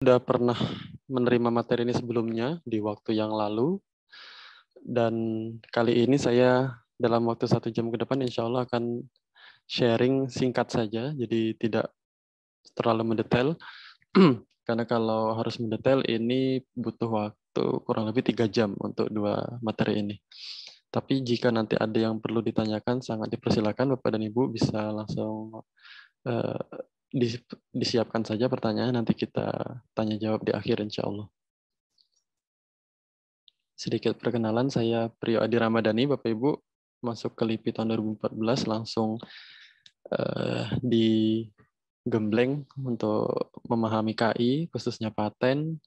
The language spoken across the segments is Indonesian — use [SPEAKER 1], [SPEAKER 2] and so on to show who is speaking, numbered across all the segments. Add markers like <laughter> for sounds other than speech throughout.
[SPEAKER 1] sudah pernah menerima materi ini sebelumnya di waktu yang lalu dan kali ini saya dalam waktu satu jam ke depan insya Allah akan sharing singkat saja jadi tidak terlalu mendetail <clears throat> karena kalau harus mendetail ini butuh waktu kurang lebih tiga jam untuk dua materi ini tapi jika nanti ada yang perlu ditanyakan sangat dipersilakan Bapak dan Ibu bisa langsung eh, disiapkan saja pertanyaan, nanti kita tanya jawab di akhir insya Allah. Sedikit perkenalan, saya Priyo Adi Ramadhani, Bapak-Ibu, masuk ke LIPI tahun 2014, langsung uh, di gembleng untuk memahami KI, khususnya paten.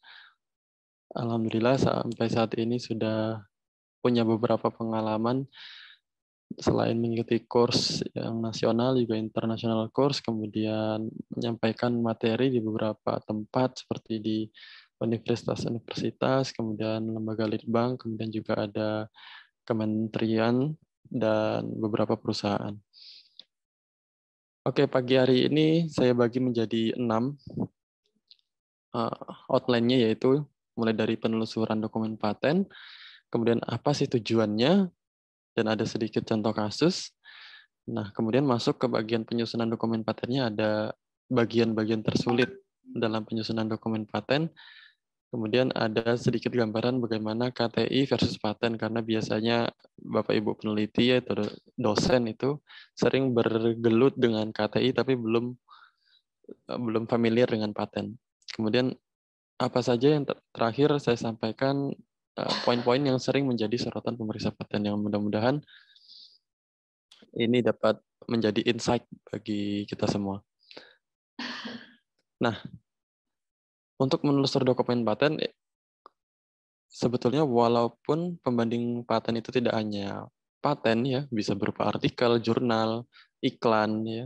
[SPEAKER 1] Alhamdulillah sampai saat ini sudah punya beberapa pengalaman selain mengikuti kurs yang nasional juga internasional kurs kemudian menyampaikan materi di beberapa tempat seperti di universitas-universitas kemudian lembaga litbang kemudian juga ada kementerian dan beberapa perusahaan. Oke, pagi hari ini saya bagi menjadi enam eh, outline-nya yaitu mulai dari penelusuran dokumen paten, kemudian apa sih tujuannya, dan ada sedikit contoh kasus. Nah, kemudian masuk ke bagian penyusunan dokumen patennya ada bagian-bagian tersulit dalam penyusunan dokumen paten. Kemudian ada sedikit gambaran bagaimana KTI versus paten karena biasanya Bapak Ibu peneliti atau dosen itu sering bergelut dengan KTI tapi belum belum familiar dengan paten. Kemudian apa saja yang terakhir saya sampaikan Eh, poin-poin yang sering menjadi sorotan pemeriksa paten yang mudah-mudahan ini dapat menjadi insight bagi kita semua. Nah, untuk menelusur dokumen paten, eh, sebetulnya walaupun pembanding paten itu tidak hanya paten ya, bisa berupa artikel, jurnal, iklan ya,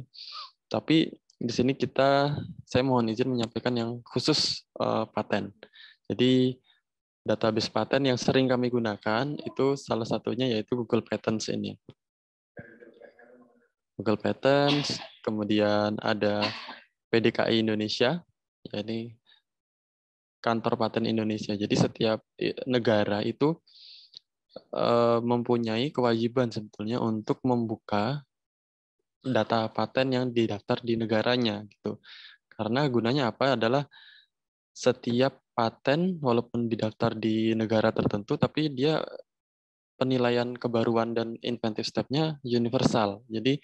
[SPEAKER 1] tapi di sini kita saya mohon izin menyampaikan yang khusus uh, paten. Jadi database paten yang sering kami gunakan itu salah satunya yaitu Google Patents ini. Google Patents, kemudian ada PDKI Indonesia, yakni Kantor Paten Indonesia. Jadi setiap negara itu e, mempunyai kewajiban sebetulnya untuk membuka data paten yang didaftar di negaranya gitu. Karena gunanya apa adalah setiap paten walaupun didaftar di negara tertentu tapi dia penilaian kebaruan dan inventive step-nya universal. Jadi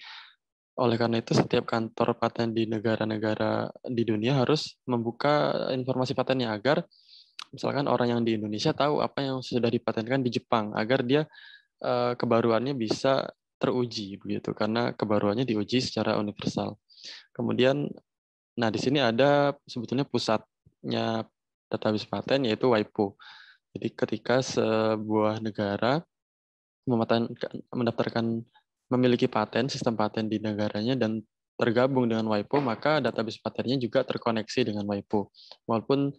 [SPEAKER 1] oleh karena itu setiap kantor paten di negara-negara di dunia harus membuka informasi patennya agar misalkan orang yang di Indonesia tahu apa yang sudah dipatenkan di Jepang agar dia eh, kebaruannya bisa teruji begitu karena kebaruannya diuji secara universal. Kemudian nah di sini ada sebetulnya pusatnya database paten yaitu WIPO. Jadi ketika sebuah negara mendaftarkan memiliki paten, sistem paten di negaranya dan tergabung dengan WIPO, maka database patennya juga terkoneksi dengan WIPO. Walaupun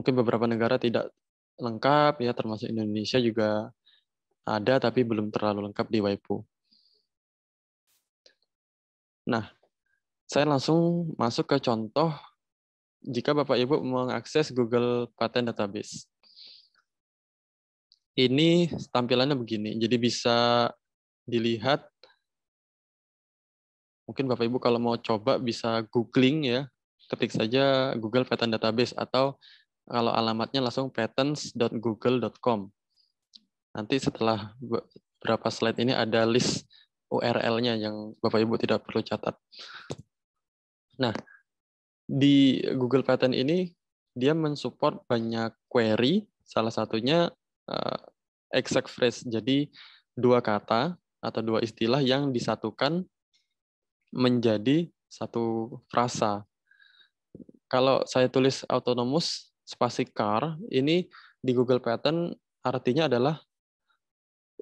[SPEAKER 1] mungkin beberapa negara tidak lengkap ya termasuk Indonesia juga ada tapi belum terlalu lengkap di WIPO. Nah, saya langsung masuk ke contoh jika Bapak Ibu mengakses Google Patent Database. Ini tampilannya begini, jadi bisa dilihat. Mungkin Bapak Ibu kalau mau coba bisa googling ya, ketik saja Google Patent Database atau kalau alamatnya langsung patents.google.com. Nanti setelah berapa slide ini ada list URL-nya yang Bapak Ibu tidak perlu catat. Nah, di Google Patent ini dia mensupport banyak query, salah satunya uh, exact phrase. Jadi dua kata atau dua istilah yang disatukan menjadi satu frasa. Kalau saya tulis autonomous spasi car, ini di Google Patent artinya adalah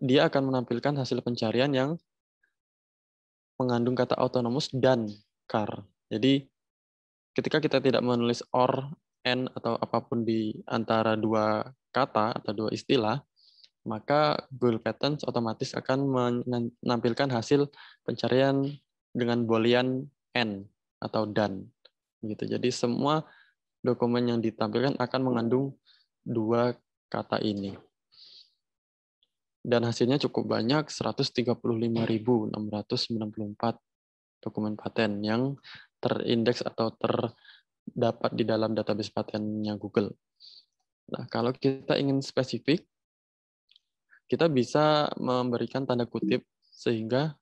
[SPEAKER 1] dia akan menampilkan hasil pencarian yang mengandung kata autonomous dan car. Jadi ketika kita tidak menulis or, and, atau apapun di antara dua kata atau dua istilah, maka Google Patents otomatis akan menampilkan hasil pencarian dengan boolean n atau dan gitu. Jadi semua dokumen yang ditampilkan akan mengandung dua kata ini. Dan hasilnya cukup banyak 135.694 dokumen paten yang terindeks atau terdapat di dalam database patennya Google. Nah, kalau kita ingin spesifik, kita bisa memberikan tanda kutip sehingga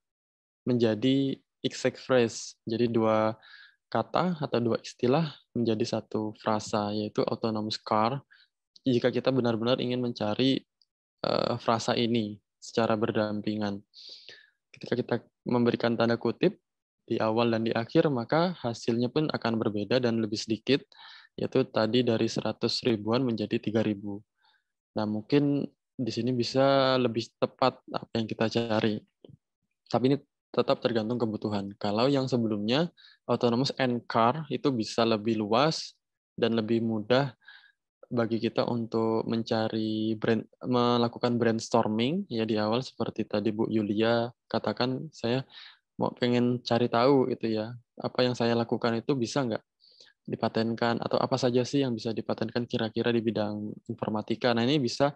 [SPEAKER 1] menjadi exact phrase. Jadi dua kata atau dua istilah menjadi satu frasa, yaitu autonomous car, jika kita benar-benar ingin mencari eh, frasa ini secara berdampingan. Ketika kita memberikan tanda kutip, di awal dan di akhir, maka hasilnya pun akan berbeda dan lebih sedikit, yaitu tadi dari 100 ribuan menjadi tiga ribu. Nah, mungkin di sini bisa lebih tepat apa yang kita cari. Tapi ini tetap tergantung kebutuhan. Kalau yang sebelumnya, autonomous and car itu bisa lebih luas dan lebih mudah bagi kita untuk mencari brand melakukan brainstorming ya di awal seperti tadi Bu Yulia katakan saya mau pengen cari tahu itu ya apa yang saya lakukan itu bisa nggak dipatenkan atau apa saja sih yang bisa dipatenkan kira-kira di bidang informatika nah ini bisa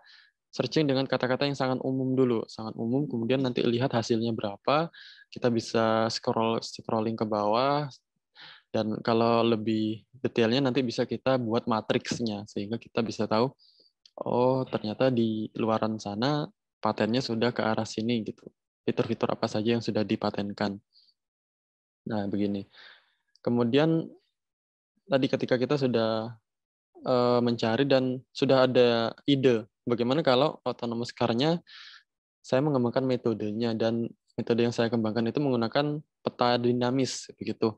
[SPEAKER 1] searching dengan kata-kata yang sangat umum dulu sangat umum kemudian nanti lihat hasilnya berapa kita bisa scroll scrolling ke bawah dan kalau lebih detailnya nanti bisa kita buat matriksnya sehingga kita bisa tahu oh ternyata di luaran sana patennya sudah ke arah sini gitu fitur-fitur apa saja yang sudah dipatenkan. Nah, begini. Kemudian tadi ketika kita sudah uh, mencari dan sudah ada ide bagaimana kalau autonomous car-nya saya mengembangkan metodenya dan metode yang saya kembangkan itu menggunakan peta dinamis begitu.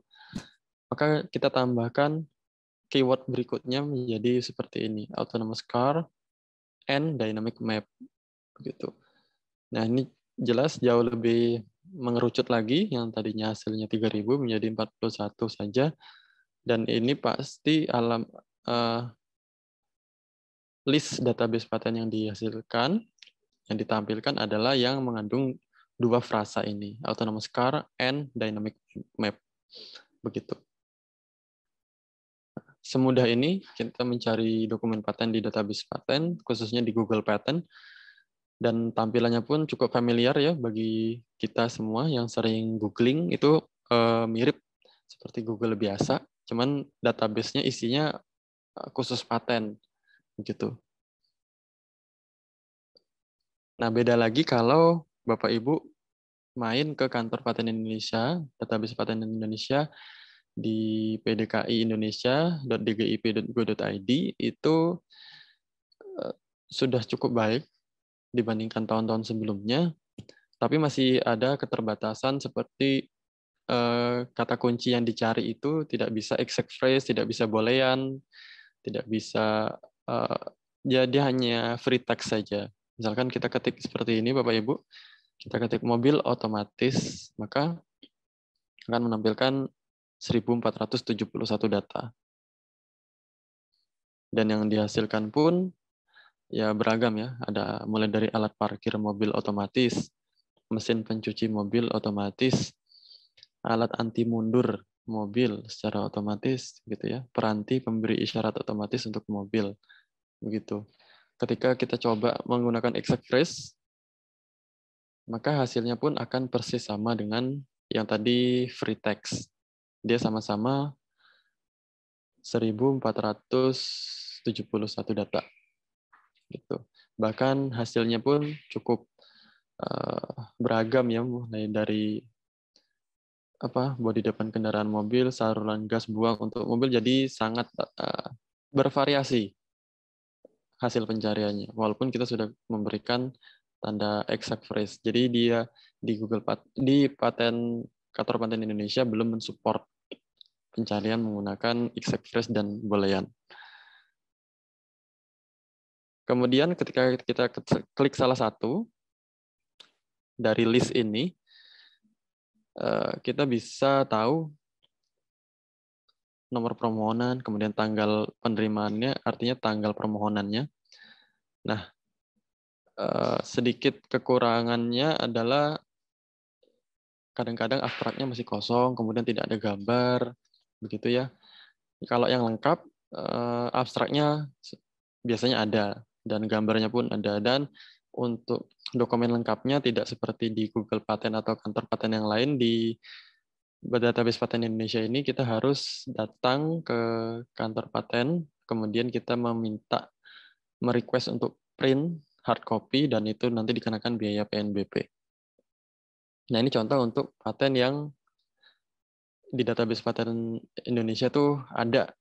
[SPEAKER 1] Maka kita tambahkan keyword berikutnya menjadi seperti ini, autonomous car and dynamic map begitu. Nah, ini jelas jauh lebih mengerucut lagi yang tadinya hasilnya 3000 menjadi 41 saja dan ini pasti alam uh, list database paten yang dihasilkan yang ditampilkan adalah yang mengandung dua frasa ini autonomous car and dynamic map begitu semudah ini kita mencari dokumen paten di database paten khususnya di Google Patent dan tampilannya pun cukup familiar ya bagi kita semua yang sering googling itu uh, mirip seperti Google biasa, cuman databasenya isinya eh, khusus paten begitu. Nah beda lagi kalau Bapak Ibu main ke kantor paten Indonesia, database paten Indonesia di PDKI Indonesia.dgip.go.id itu eh, sudah cukup baik dibandingkan tahun-tahun sebelumnya, tapi masih ada keterbatasan seperti eh, kata kunci yang dicari itu tidak bisa exact phrase, tidak bisa boolean, tidak bisa jadi eh, ya hanya free text saja. Misalkan kita ketik seperti ini, Bapak Ibu, kita ketik mobil otomatis, maka akan menampilkan 1471 data. Dan yang dihasilkan pun ya beragam ya. Ada mulai dari alat parkir mobil otomatis, mesin pencuci mobil otomatis, alat anti mundur mobil secara otomatis gitu ya. Peranti pemberi isyarat otomatis untuk mobil. Begitu. Ketika kita coba menggunakan exact phrase, maka hasilnya pun akan persis sama dengan yang tadi free text. Dia sama-sama 1471 data gitu. Bahkan hasilnya pun cukup uh, beragam ya, mulai dari apa bodi depan kendaraan mobil, saluran gas buang untuk mobil jadi sangat uh, bervariasi hasil pencariannya. Walaupun kita sudah memberikan tanda exact phrase. Jadi dia di Google Pat di paten kantor paten Indonesia belum mensupport pencarian menggunakan exact phrase dan boolean. Kemudian ketika kita klik salah satu dari list ini, eh, kita bisa tahu nomor permohonan, kemudian tanggal penerimaannya, artinya tanggal permohonannya. Nah, eh, sedikit kekurangannya adalah kadang-kadang abstraknya masih kosong, kemudian tidak ada gambar, begitu ya. Kalau yang lengkap, eh, abstraknya biasanya ada dan gambarnya pun ada dan untuk dokumen lengkapnya tidak seperti di Google Patent atau kantor paten yang lain di database paten Indonesia ini kita harus datang ke kantor paten kemudian kita meminta merequest untuk print hard copy dan itu nanti dikenakan biaya PNBP. Nah, ini contoh untuk paten yang di database paten Indonesia tuh ada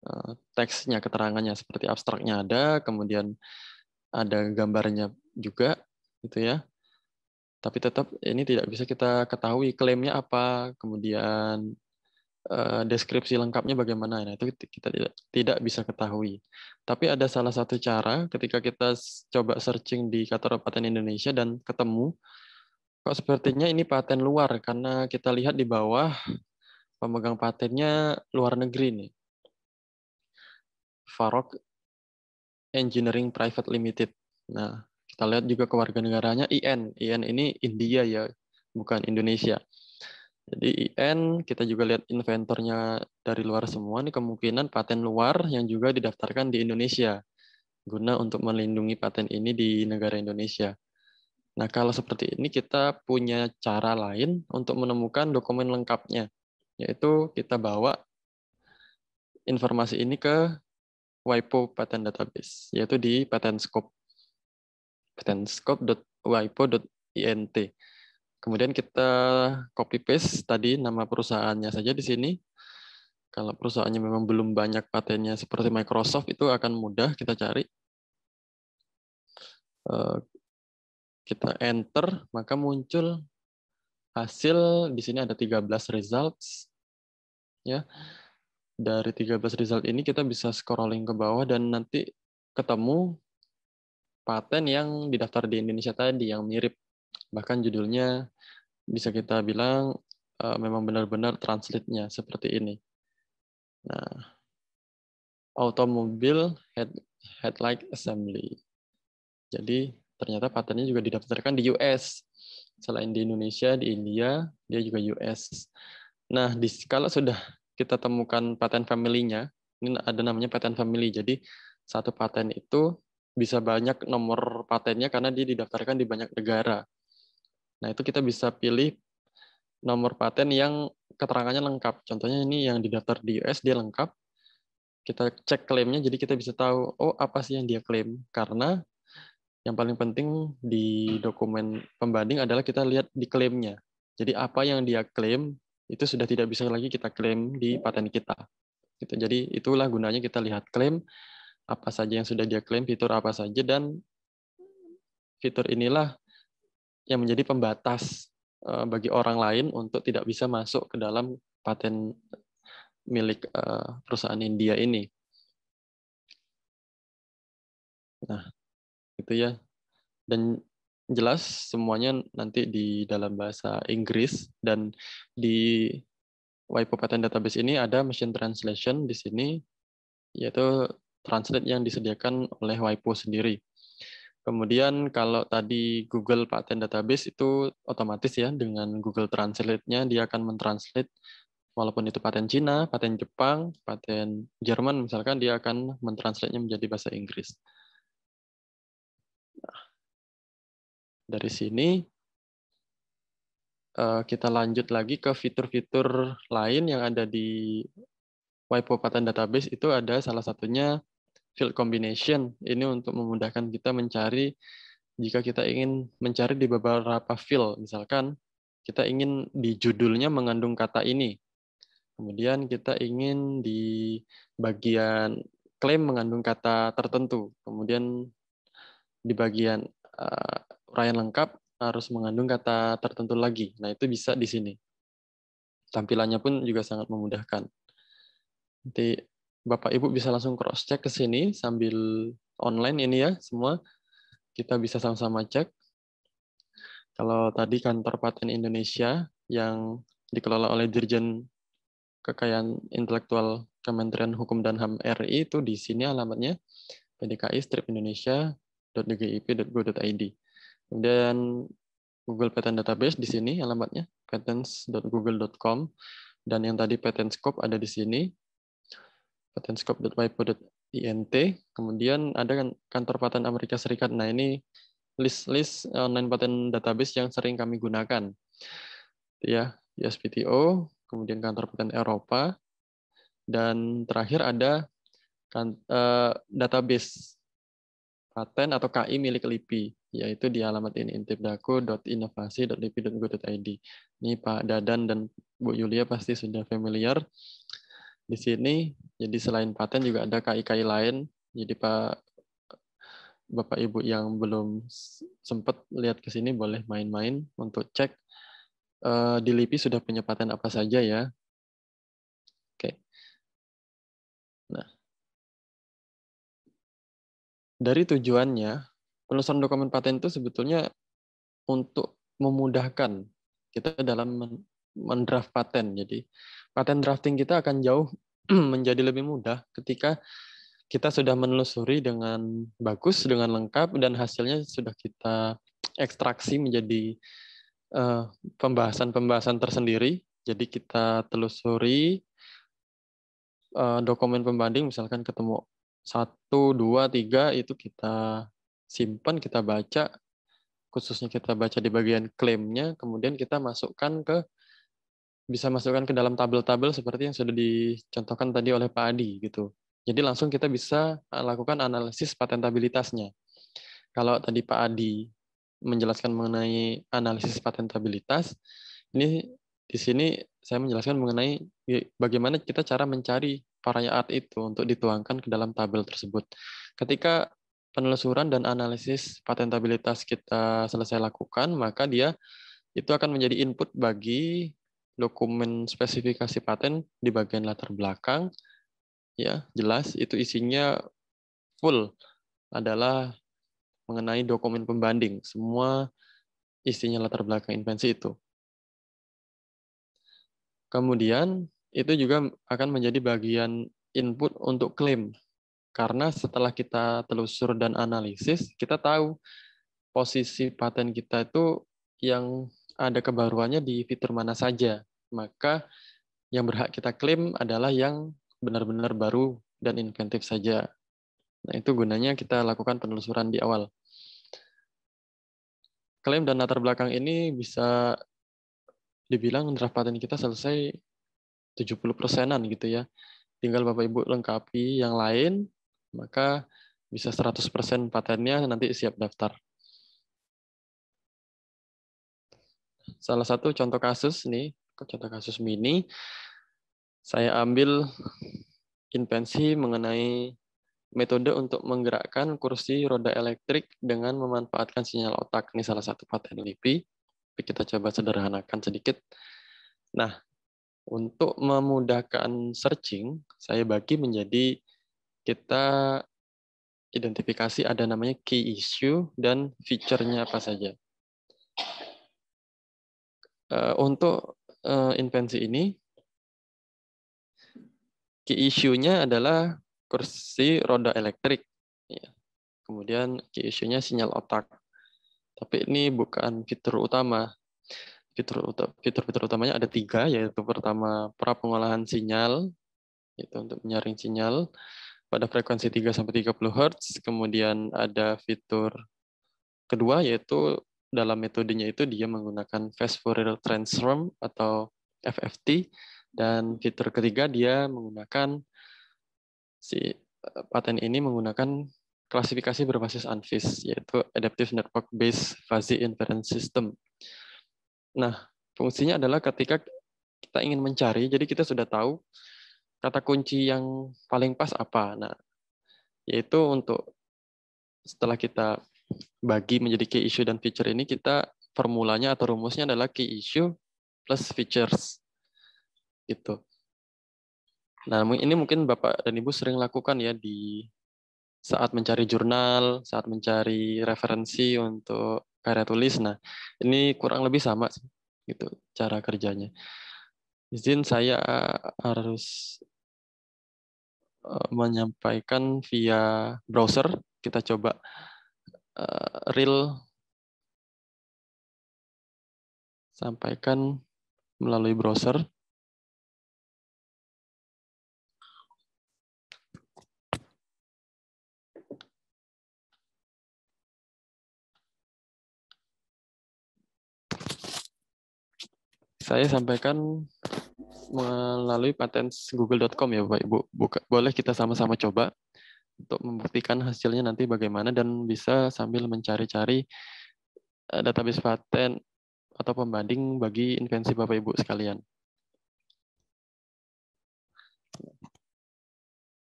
[SPEAKER 1] Eh, teksnya, keterangannya seperti abstraknya ada, kemudian ada gambarnya juga, gitu ya. Tapi tetap ini tidak bisa kita ketahui klaimnya apa, kemudian eh, deskripsi lengkapnya bagaimana. Nah, itu kita tidak tidak bisa ketahui. Tapi ada salah satu cara ketika kita coba searching di kantor paten Indonesia dan ketemu kok sepertinya ini paten luar karena kita lihat di bawah pemegang patennya luar negeri nih. Farok Engineering Private Limited. Nah, kita lihat juga kewarganegaraannya IN. IN ini India ya, bukan Indonesia. Jadi IN kita juga lihat inventornya dari luar semua ini kemungkinan paten luar yang juga didaftarkan di Indonesia guna untuk melindungi paten ini di negara Indonesia. Nah, kalau seperti ini kita punya cara lain untuk menemukan dokumen lengkapnya, yaitu kita bawa informasi ini ke WIPO Patent Database, yaitu di PatentScope. PatentScope.wipo.int. Kemudian kita copy paste tadi nama perusahaannya saja di sini. Kalau perusahaannya memang belum banyak patennya seperti Microsoft itu akan mudah kita cari. Eh, kita enter, maka muncul hasil di sini ada 13 results. Ya dari 13 result ini kita bisa scrolling ke bawah dan nanti ketemu paten yang didaftar di Indonesia tadi yang mirip. Bahkan judulnya bisa kita bilang uh, memang benar-benar translate-nya seperti ini. Nah, automobile head headlight assembly. Jadi ternyata patennya juga didaftarkan di US. Selain di Indonesia, di India, dia juga US. Nah, di, kalau sudah kita temukan paten family-nya, ini ada namanya paten family. Jadi satu paten itu bisa banyak nomor patennya karena dia didaftarkan di banyak negara. Nah, itu kita bisa pilih nomor paten yang keterangannya lengkap. Contohnya ini yang didaftar di US dia lengkap. Kita cek klaimnya jadi kita bisa tahu oh apa sih yang dia klaim karena yang paling penting di dokumen pembanding adalah kita lihat di klaimnya. Jadi apa yang dia klaim itu sudah tidak bisa lagi kita klaim di paten kita. Gitu. Jadi itulah gunanya kita lihat klaim apa saja yang sudah dia klaim, fitur apa saja dan fitur inilah yang menjadi pembatas eh, bagi orang lain untuk tidak bisa masuk ke dalam paten milik eh, perusahaan India ini. Nah, itu ya. Dan jelas semuanya nanti di dalam bahasa Inggris dan di Patent database ini ada machine translation di sini yaitu translate yang disediakan oleh WIPO sendiri. Kemudian kalau tadi Google Patent Database itu otomatis ya dengan Google Translate-nya dia akan mentranslate walaupun itu paten Cina, paten Jepang, paten Jerman misalkan dia akan mentranslate-nya menjadi bahasa Inggris. Dari sini eh, kita lanjut lagi ke fitur-fitur lain yang ada di WIPO Patent Database itu ada salah satunya field combination. Ini untuk memudahkan kita mencari jika kita ingin mencari di beberapa field. Misalkan kita ingin di judulnya mengandung kata ini. Kemudian kita ingin di bagian klaim mengandung kata tertentu. Kemudian di bagian eh, uraian lengkap harus mengandung kata tertentu lagi. Nah, itu bisa di sini. Tampilannya pun juga sangat memudahkan. Nanti Bapak Ibu bisa langsung cross check ke sini sambil online ini ya semua. Kita bisa sama-sama cek. Kalau tadi kantor paten Indonesia yang dikelola oleh Dirjen Kekayaan Intelektual Kementerian Hukum dan HAM RI itu di sini alamatnya pdki-indonesia.dgip.go.id. Dan Google Patent Database di sini alamatnya patents.google.com dan yang tadi Patent ada di sini patentscope.wipo.int kemudian ada kan kantor paten Amerika Serikat. Nah, ini list-list eh, online patent database yang sering kami gunakan. Ya, USPTO, kemudian kantor paten Eropa dan terakhir ada kan, uh, database paten atau KI milik LIPI yaitu di alamat ini intipdaku.inovasi.lipi.go.id. Ini Pak Dadan dan Bu Yulia pasti sudah familiar. Di sini, jadi selain paten juga ada KI-KI lain. Jadi Pak Bapak Ibu yang belum sempat lihat ke sini boleh main-main untuk cek eh, di LIPI sudah punya paten apa saja ya. Oke.
[SPEAKER 2] Nah. Dari tujuannya, penulisan dokumen paten itu sebetulnya untuk memudahkan kita
[SPEAKER 1] dalam mendraft paten. Jadi paten drafting kita akan jauh <clears throat> menjadi lebih mudah ketika kita sudah menelusuri dengan bagus, dengan lengkap, dan hasilnya sudah kita ekstraksi menjadi eh, pembahasan-pembahasan uh, tersendiri. Jadi kita telusuri uh, dokumen pembanding, misalkan ketemu satu, dua, tiga itu kita simpan, kita baca, khususnya kita baca di bagian klaimnya, kemudian kita masukkan ke bisa masukkan ke dalam tabel-tabel seperti yang sudah dicontohkan tadi oleh Pak Adi gitu. Jadi langsung kita bisa eh, lakukan analisis patentabilitasnya. Kalau tadi Pak Adi menjelaskan mengenai analisis patentabilitas, ini di sini saya menjelaskan mengenai bagaimana kita cara mencari varian art itu untuk dituangkan ke dalam tabel tersebut. Ketika penelusuran dan analisis patentabilitas kita selesai lakukan, maka dia itu akan menjadi input bagi dokumen spesifikasi paten di bagian latar belakang. Ya, jelas itu isinya full adalah mengenai dokumen pembanding, semua isinya latar belakang invensi itu. Kemudian itu juga akan menjadi bagian input untuk klaim karena setelah kita telusur dan analisis, kita tahu posisi paten kita itu yang ada kebaruannya di fitur mana saja. Maka yang berhak kita klaim adalah yang benar-benar baru dan inventif saja. Nah, itu gunanya kita lakukan penelusuran di awal. Klaim dan latar belakang ini bisa dibilang draft paten kita selesai 70 persenan gitu ya. Tinggal Bapak Ibu lengkapi yang lain, maka bisa 100% patennya nanti siap daftar. Salah satu contoh kasus nih, contoh kasus mini, saya ambil invensi mengenai metode untuk menggerakkan kursi roda elektrik dengan memanfaatkan sinyal otak. Ini salah satu paten LIPI. kita coba sederhanakan sedikit. Nah, untuk memudahkan searching, saya bagi menjadi kita identifikasi ada namanya key issue dan feature-nya apa saja. Eh,
[SPEAKER 2] untuk
[SPEAKER 1] eh, invensi ini, key issue-nya adalah kursi roda elektrik. Ya. Kemudian key issue-nya sinyal otak. Tapi ini bukan fitur utama. Fitur fitur utamanya ada tiga, yaitu pertama pra pengolahan sinyal, itu untuk menyaring sinyal pada frekuensi 3 sampai 30 Hz. Kemudian ada fitur kedua yaitu dalam metodenya itu dia menggunakan fast Fourier transform atau FFT dan fitur ketiga dia menggunakan si eh, paten ini menggunakan klasifikasi berbasis ANFIS yaitu adaptive network based fuzzy inference system. Nah, fungsinya adalah ketika kita ingin mencari, jadi kita sudah tahu kata kunci yang paling pas apa? Nah, yaitu untuk setelah kita bagi menjadi key issue dan feature ini kita formulanya atau rumusnya adalah key issue plus features. Gitu. Nah, ini mungkin Bapak dan Ibu sering lakukan ya di saat mencari jurnal, saat mencari referensi untuk karya tulis. Nah, ini kurang lebih sama gitu cara kerjanya. Izin saya harus Eh, menyampaikan via browser. Kita coba uh, eh, real sampaikan
[SPEAKER 3] melalui browser.
[SPEAKER 2] saya sampaikan melalui paten google.com ya Bapak Ibu. Buka,
[SPEAKER 1] boleh kita sama-sama coba untuk membuktikan hasilnya nanti bagaimana dan bisa sambil mencari-cari eh, database patent atau pembanding bagi invensi
[SPEAKER 2] Bapak Ibu sekalian.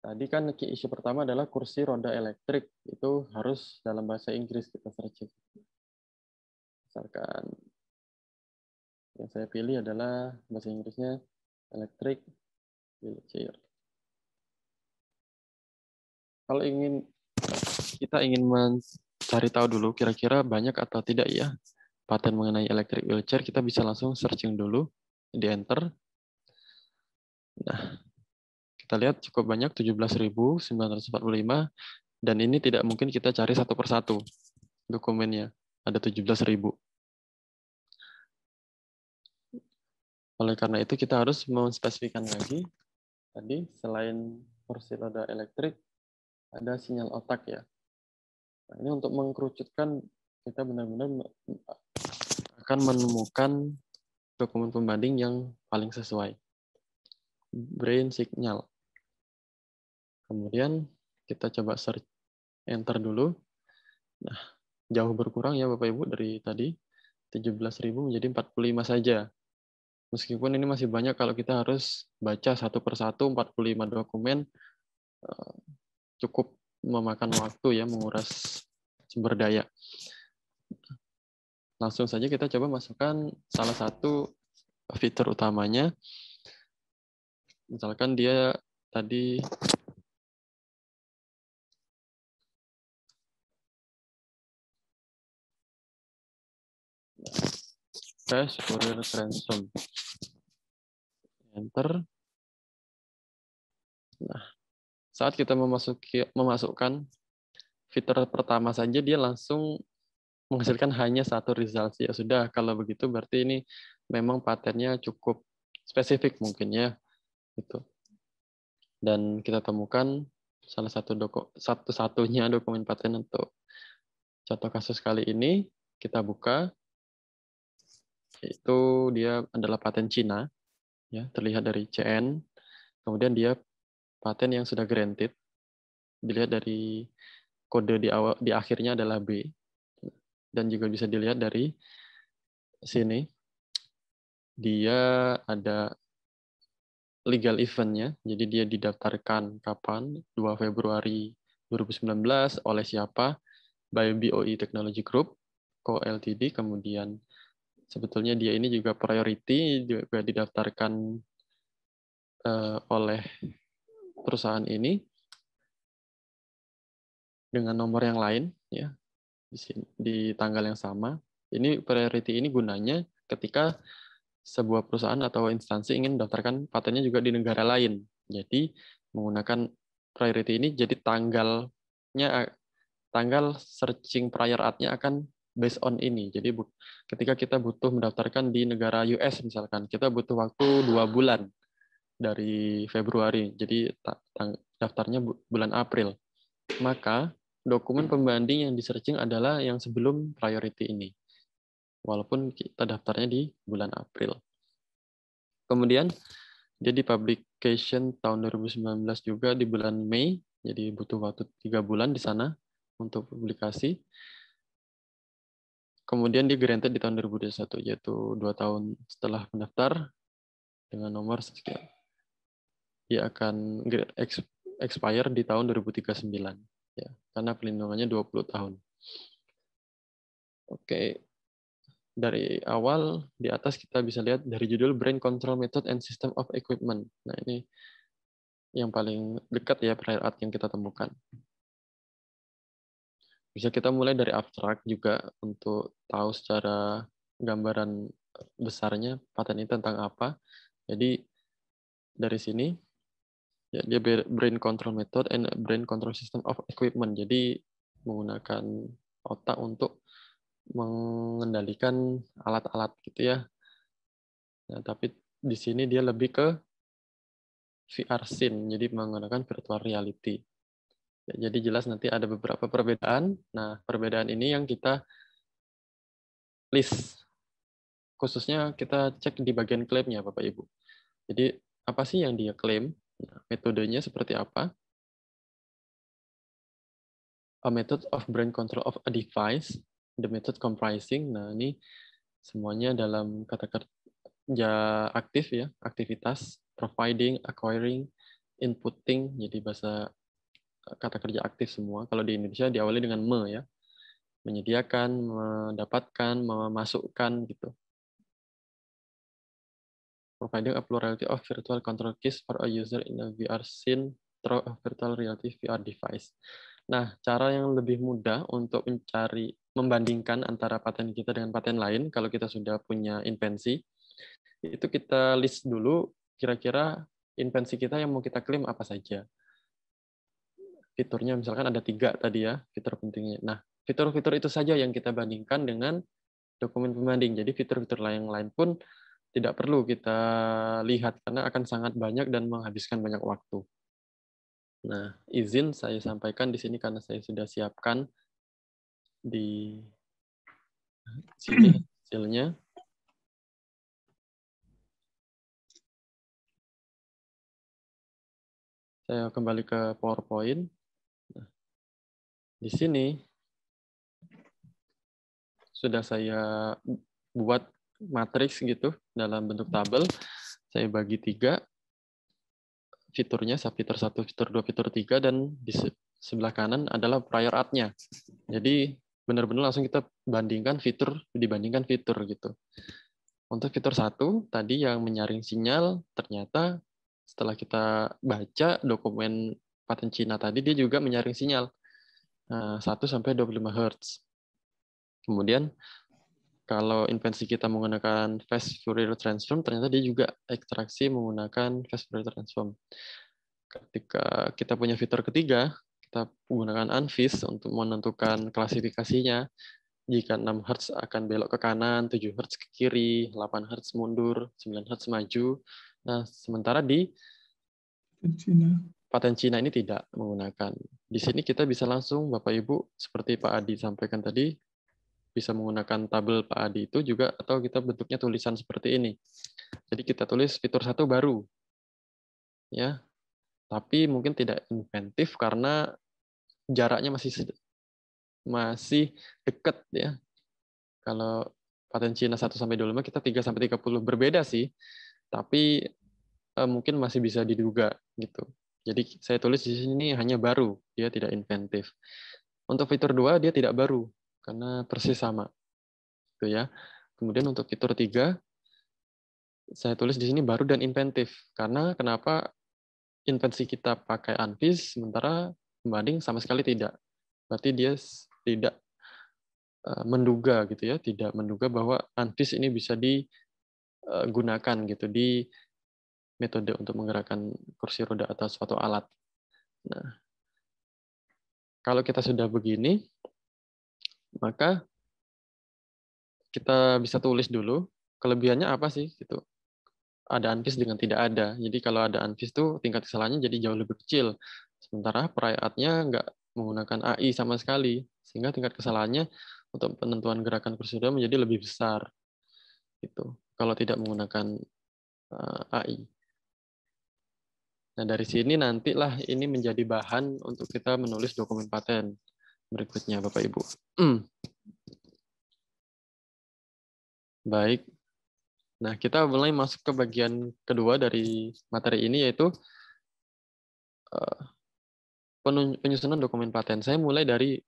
[SPEAKER 2] Tadi kan isu pertama adalah kursi roda elektrik itu harus dalam bahasa Inggris kita searching. Misalkan yang saya pilih adalah bahasa Inggrisnya electric wheelchair. Kalau ingin kita ingin mencari
[SPEAKER 1] tahu dulu kira-kira banyak atau tidak ya paten mengenai electric wheelchair, kita bisa langsung searching dulu di enter. Nah, kita lihat cukup banyak 17.945 dan ini tidak mungkin kita cari satu persatu dokumennya. Ada Oleh karena itu kita harus menspesifikkan lagi
[SPEAKER 2] tadi selain porsi roda elektrik ada sinyal otak ya. Nah, ini untuk mengkerucutkan kita benar-benar akan menemukan
[SPEAKER 1] dokumen pembanding yang paling sesuai. Brain signal. Kemudian kita coba search enter dulu. Nah, jauh berkurang ya Bapak Ibu dari tadi 17.000 menjadi 45 saja. Meskipun ini masih banyak kalau kita harus baca satu persatu 45 dokumen, eh, cukup memakan waktu ya, menguras sumber daya. Langsung saja kita coba masukkan salah satu fitur utamanya. Misalkan dia tadi
[SPEAKER 3] Dash Fourier Transform.
[SPEAKER 1] Enter. Nah, saat kita memasuki, memasukkan fitur pertama saja, dia langsung menghasilkan hanya satu result. Ya sudah, kalau begitu berarti ini memang patennya cukup spesifik mungkin ya. itu. Dan kita temukan salah satu doku, satu-satunya dokumen paten untuk contoh kasus kali ini. Kita buka itu dia adalah paten Cina, ya terlihat dari CN. Kemudian dia paten yang sudah granted, dilihat dari kode di awal di akhirnya adalah B, dan juga bisa dilihat dari sini dia ada legal eventnya, jadi dia didaftarkan kapan 2 Februari 2019 oleh siapa by BOI Technology Group Co Ltd kemudian sebetulnya dia ini juga priority
[SPEAKER 2] juga didaftarkan uh, oleh perusahaan ini dengan nomor yang lain ya
[SPEAKER 1] di, sini, di tanggal yang sama. Ini priority ini gunanya ketika sebuah perusahaan atau instansi ingin mendaftarkan patennya juga di negara lain. Jadi menggunakan priority ini jadi tanggalnya tanggal searching prior nya akan based on ini. Jadi bu, ketika kita butuh mendaftarkan di negara US misalkan, kita butuh waktu dua bulan dari Februari. Jadi daftarnya bulan April. Maka dokumen pembanding yang di searching adalah yang sebelum priority ini. Walaupun kita daftarnya di bulan April. Kemudian jadi publication tahun 2019 juga di bulan Mei, jadi butuh waktu tiga bulan di sana untuk publikasi. Kemudian dia granted di tahun 2021, yaitu dua tahun setelah mendaftar dengan nomor sekian. Dia akan expire di tahun 2039, ya, karena pelindungannya 20 tahun. Oke, dari awal di atas kita bisa lihat dari judul Brain Control Method and System of Equipment. Nah ini yang paling dekat ya prior art yang kita temukan bisa kita mulai dari abstrak juga untuk tahu secara gambaran eh, besarnya paten ini tentang apa. Jadi dari sini ya, dia brain control method and brain control system of equipment. Jadi menggunakan otak untuk mengendalikan alat-alat gitu ya. Nah, tapi di sini dia lebih ke VR scene, jadi menggunakan virtual reality. Ya, jadi jelas nanti ada beberapa perbedaan. Nah, perbedaan ini yang kita list. Khususnya kita cek di bagian klaimnya, Bapak Ibu. Jadi, apa sih yang dia klaim? Nah, metodenya seperti apa? A method of brain control of a device, the method comprising. Nah, ini semuanya dalam kata kerja aktif ya, aktivitas providing, acquiring, inputting, jadi bahasa kata kerja aktif semua. Kalau di Indonesia diawali dengan me ya. Menyediakan, mendapatkan, memasukkan gitu. Providing a plurality of virtual control keys for a user in a VR scene through a virtual reality VR device. Nah, cara yang lebih mudah untuk mencari membandingkan antara paten kita dengan paten lain kalau kita sudah punya invensi itu kita list dulu kira-kira invensi kita yang mau kita klaim apa saja fiturnya misalkan ada tiga tadi ya fitur pentingnya. Nah fitur-fitur itu saja yang kita bandingkan dengan dokumen pembanding. Jadi fitur-fitur lain lain pun tidak perlu kita lihat karena akan sangat banyak dan menghabiskan banyak waktu. Nah, izin saya sampaikan di sini karena saya sudah siapkan di sini hasilnya. Saya kembali ke PowerPoint. Di sini sudah saya buat matriks gitu dalam bentuk tabel. Saya bagi tiga fiturnya, fitur satu, fitur dua, fitur tiga, dan di sebelah kanan adalah prior art-nya. Jadi benar-benar langsung kita bandingkan fitur dibandingkan fitur gitu. Untuk fitur satu tadi yang menyaring sinyal ternyata setelah kita baca dokumen paten Cina tadi dia juga menyaring sinyal. 1 eh, sampai 25 Hz. Kemudian kalau invensi kita menggunakan fast Fourier transform, ternyata dia juga ekstraksi menggunakan fast Fourier transform. Ketika kita punya fitur ketiga, kita menggunakan ANFIS untuk menentukan klasifikasinya. Jika 6 Hz akan belok ke kanan, 7 Hz ke kiri, 8 Hz mundur, 9 Hz maju. Nah, sementara di paten Cina ini tidak menggunakan. Di sini kita bisa langsung Bapak Ibu seperti Pak Adi sampaikan tadi bisa menggunakan tabel Pak Adi itu juga atau kita bentuknya tulisan seperti ini. Jadi kita tulis fitur satu baru. Ya. Tapi mungkin tidak inventif karena jaraknya masih masih dekat ya. Kalau paten Cina 1 sampai 25 kita tiga sampai 30 berbeda sih. Tapi eh, mungkin masih bisa diduga gitu. Jadi saya tulis di sini hanya baru, dia tidak inventif. Untuk fitur 2 dia tidak baru karena persis sama. Gitu ya. Kemudian untuk fitur 3 saya tulis di sini baru dan inventif karena kenapa invensi kita pakai Anvis, sementara pembanding sama sekali tidak. Berarti dia tidak e, menduga gitu ya, tidak menduga bahwa Anvis ini bisa digunakan e, gitu di metode untuk menggerakkan kursi roda atau suatu alat. Nah, kalau kita sudah begini, maka kita bisa tulis dulu kelebihannya apa sih gitu. Ada anfis dengan tidak ada. Jadi kalau ada anfis tuh tingkat kesalahannya jadi jauh lebih kecil. Sementara perayaatnya nggak menggunakan AI sama sekali, sehingga tingkat kesalahannya untuk penentuan gerakan kursi roda menjadi lebih besar. Gitu. Kalau tidak menggunakan eh, AI. Nah, dari sini nantilah ini menjadi bahan untuk kita menulis dokumen paten
[SPEAKER 2] berikutnya, Bapak Ibu. Hmm. Baik. Nah, kita mulai
[SPEAKER 1] masuk ke bagian kedua dari materi ini, yaitu eh, penyusunan dokumen paten. Saya mulai dari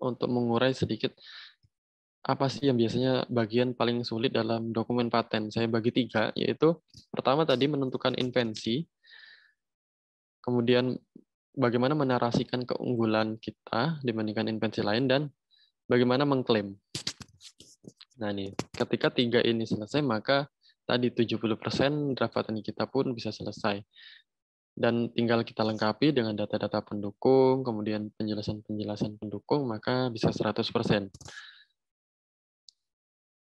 [SPEAKER 1] untuk mengurai sedikit apa sih yang biasanya bagian paling sulit dalam dokumen paten. Saya bagi tiga, yaitu pertama tadi menentukan invensi, kemudian bagaimana menarasikan keunggulan kita dibandingkan invensi lain dan bagaimana mengklaim. Nah, ini ketika tiga ini selesai, maka tadi 70% draft petani kita pun bisa selesai. Dan tinggal kita lengkapi dengan data-data pendukung, kemudian penjelasan-penjelasan pendukung, maka bisa 100%.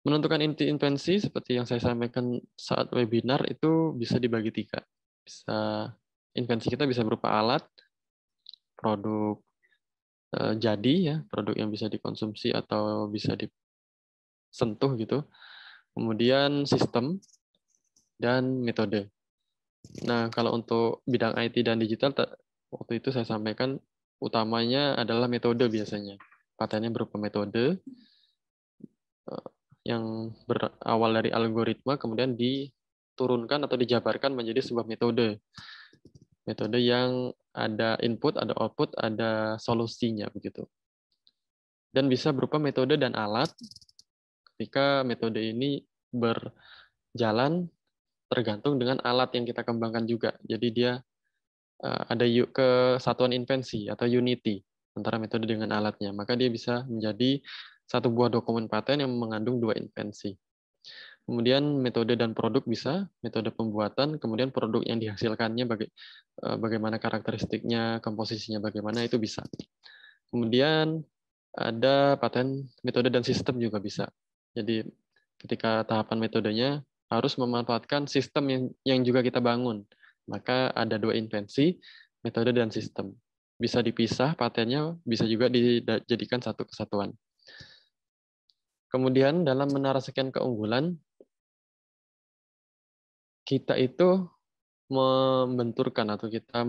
[SPEAKER 1] Menentukan inti invensi seperti yang saya sampaikan saat webinar itu bisa dibagi tiga. Bisa Invensi kita bisa berupa alat, produk eh, jadi ya, produk yang bisa dikonsumsi atau bisa disentuh gitu. Kemudian sistem dan metode. Nah, kalau untuk bidang IT dan digital waktu itu saya sampaikan utamanya adalah metode biasanya. Patennya berupa metode eh, yang berawal dari algoritma kemudian diturunkan atau dijabarkan menjadi sebuah metode metode yang ada input, ada output, ada solusinya begitu. Dan bisa berupa metode dan alat ketika metode ini berjalan tergantung dengan alat yang kita kembangkan juga. Jadi dia eh, ada ke satuan invensi atau unity antara metode dengan alatnya. Maka dia bisa menjadi satu buah dokumen paten yang mengandung dua invensi kemudian metode dan produk bisa, metode pembuatan, kemudian produk yang dihasilkannya baga eh, bagaimana karakteristiknya, komposisinya bagaimana itu bisa. Kemudian ada paten metode dan sistem juga bisa. Jadi ketika tahapan metodenya harus memanfaatkan sistem yang juga kita bangun. Maka ada dua intensi, metode dan sistem. Bisa dipisah patennya, bisa juga dijadikan satu kesatuan. Kemudian dalam menarasikan keunggulan, kita itu membenturkan atau kita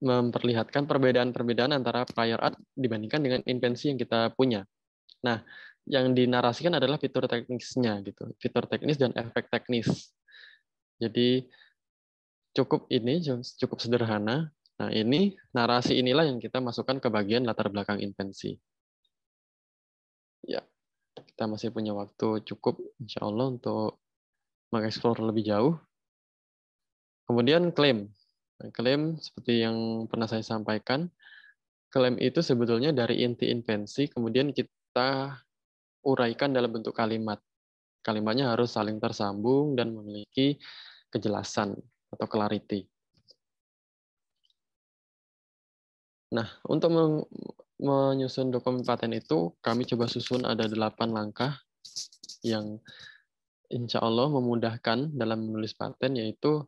[SPEAKER 1] memperlihatkan perbedaan-perbedaan antara prior art dibandingkan dengan invensi yang kita punya. Nah, yang dinarasikan adalah fitur teknisnya gitu, fitur teknis dan efek teknis. Jadi cukup ini cukup sederhana. Nah, ini narasi inilah yang kita masukkan ke bagian latar belakang invensi. Ya, kita masih punya waktu cukup insya Allah untuk mengeksplor lebih jauh. Kemudian klaim. Nah, klaim seperti yang pernah saya sampaikan, klaim itu sebetulnya dari inti invensi, kemudian kita uraikan dalam bentuk kalimat. Kalimatnya harus saling tersambung dan memiliki kejelasan atau clarity. Nah, untuk menyusun dokumen paten itu, kami coba susun ada delapan langkah yang insya Allah memudahkan dalam menulis paten yaitu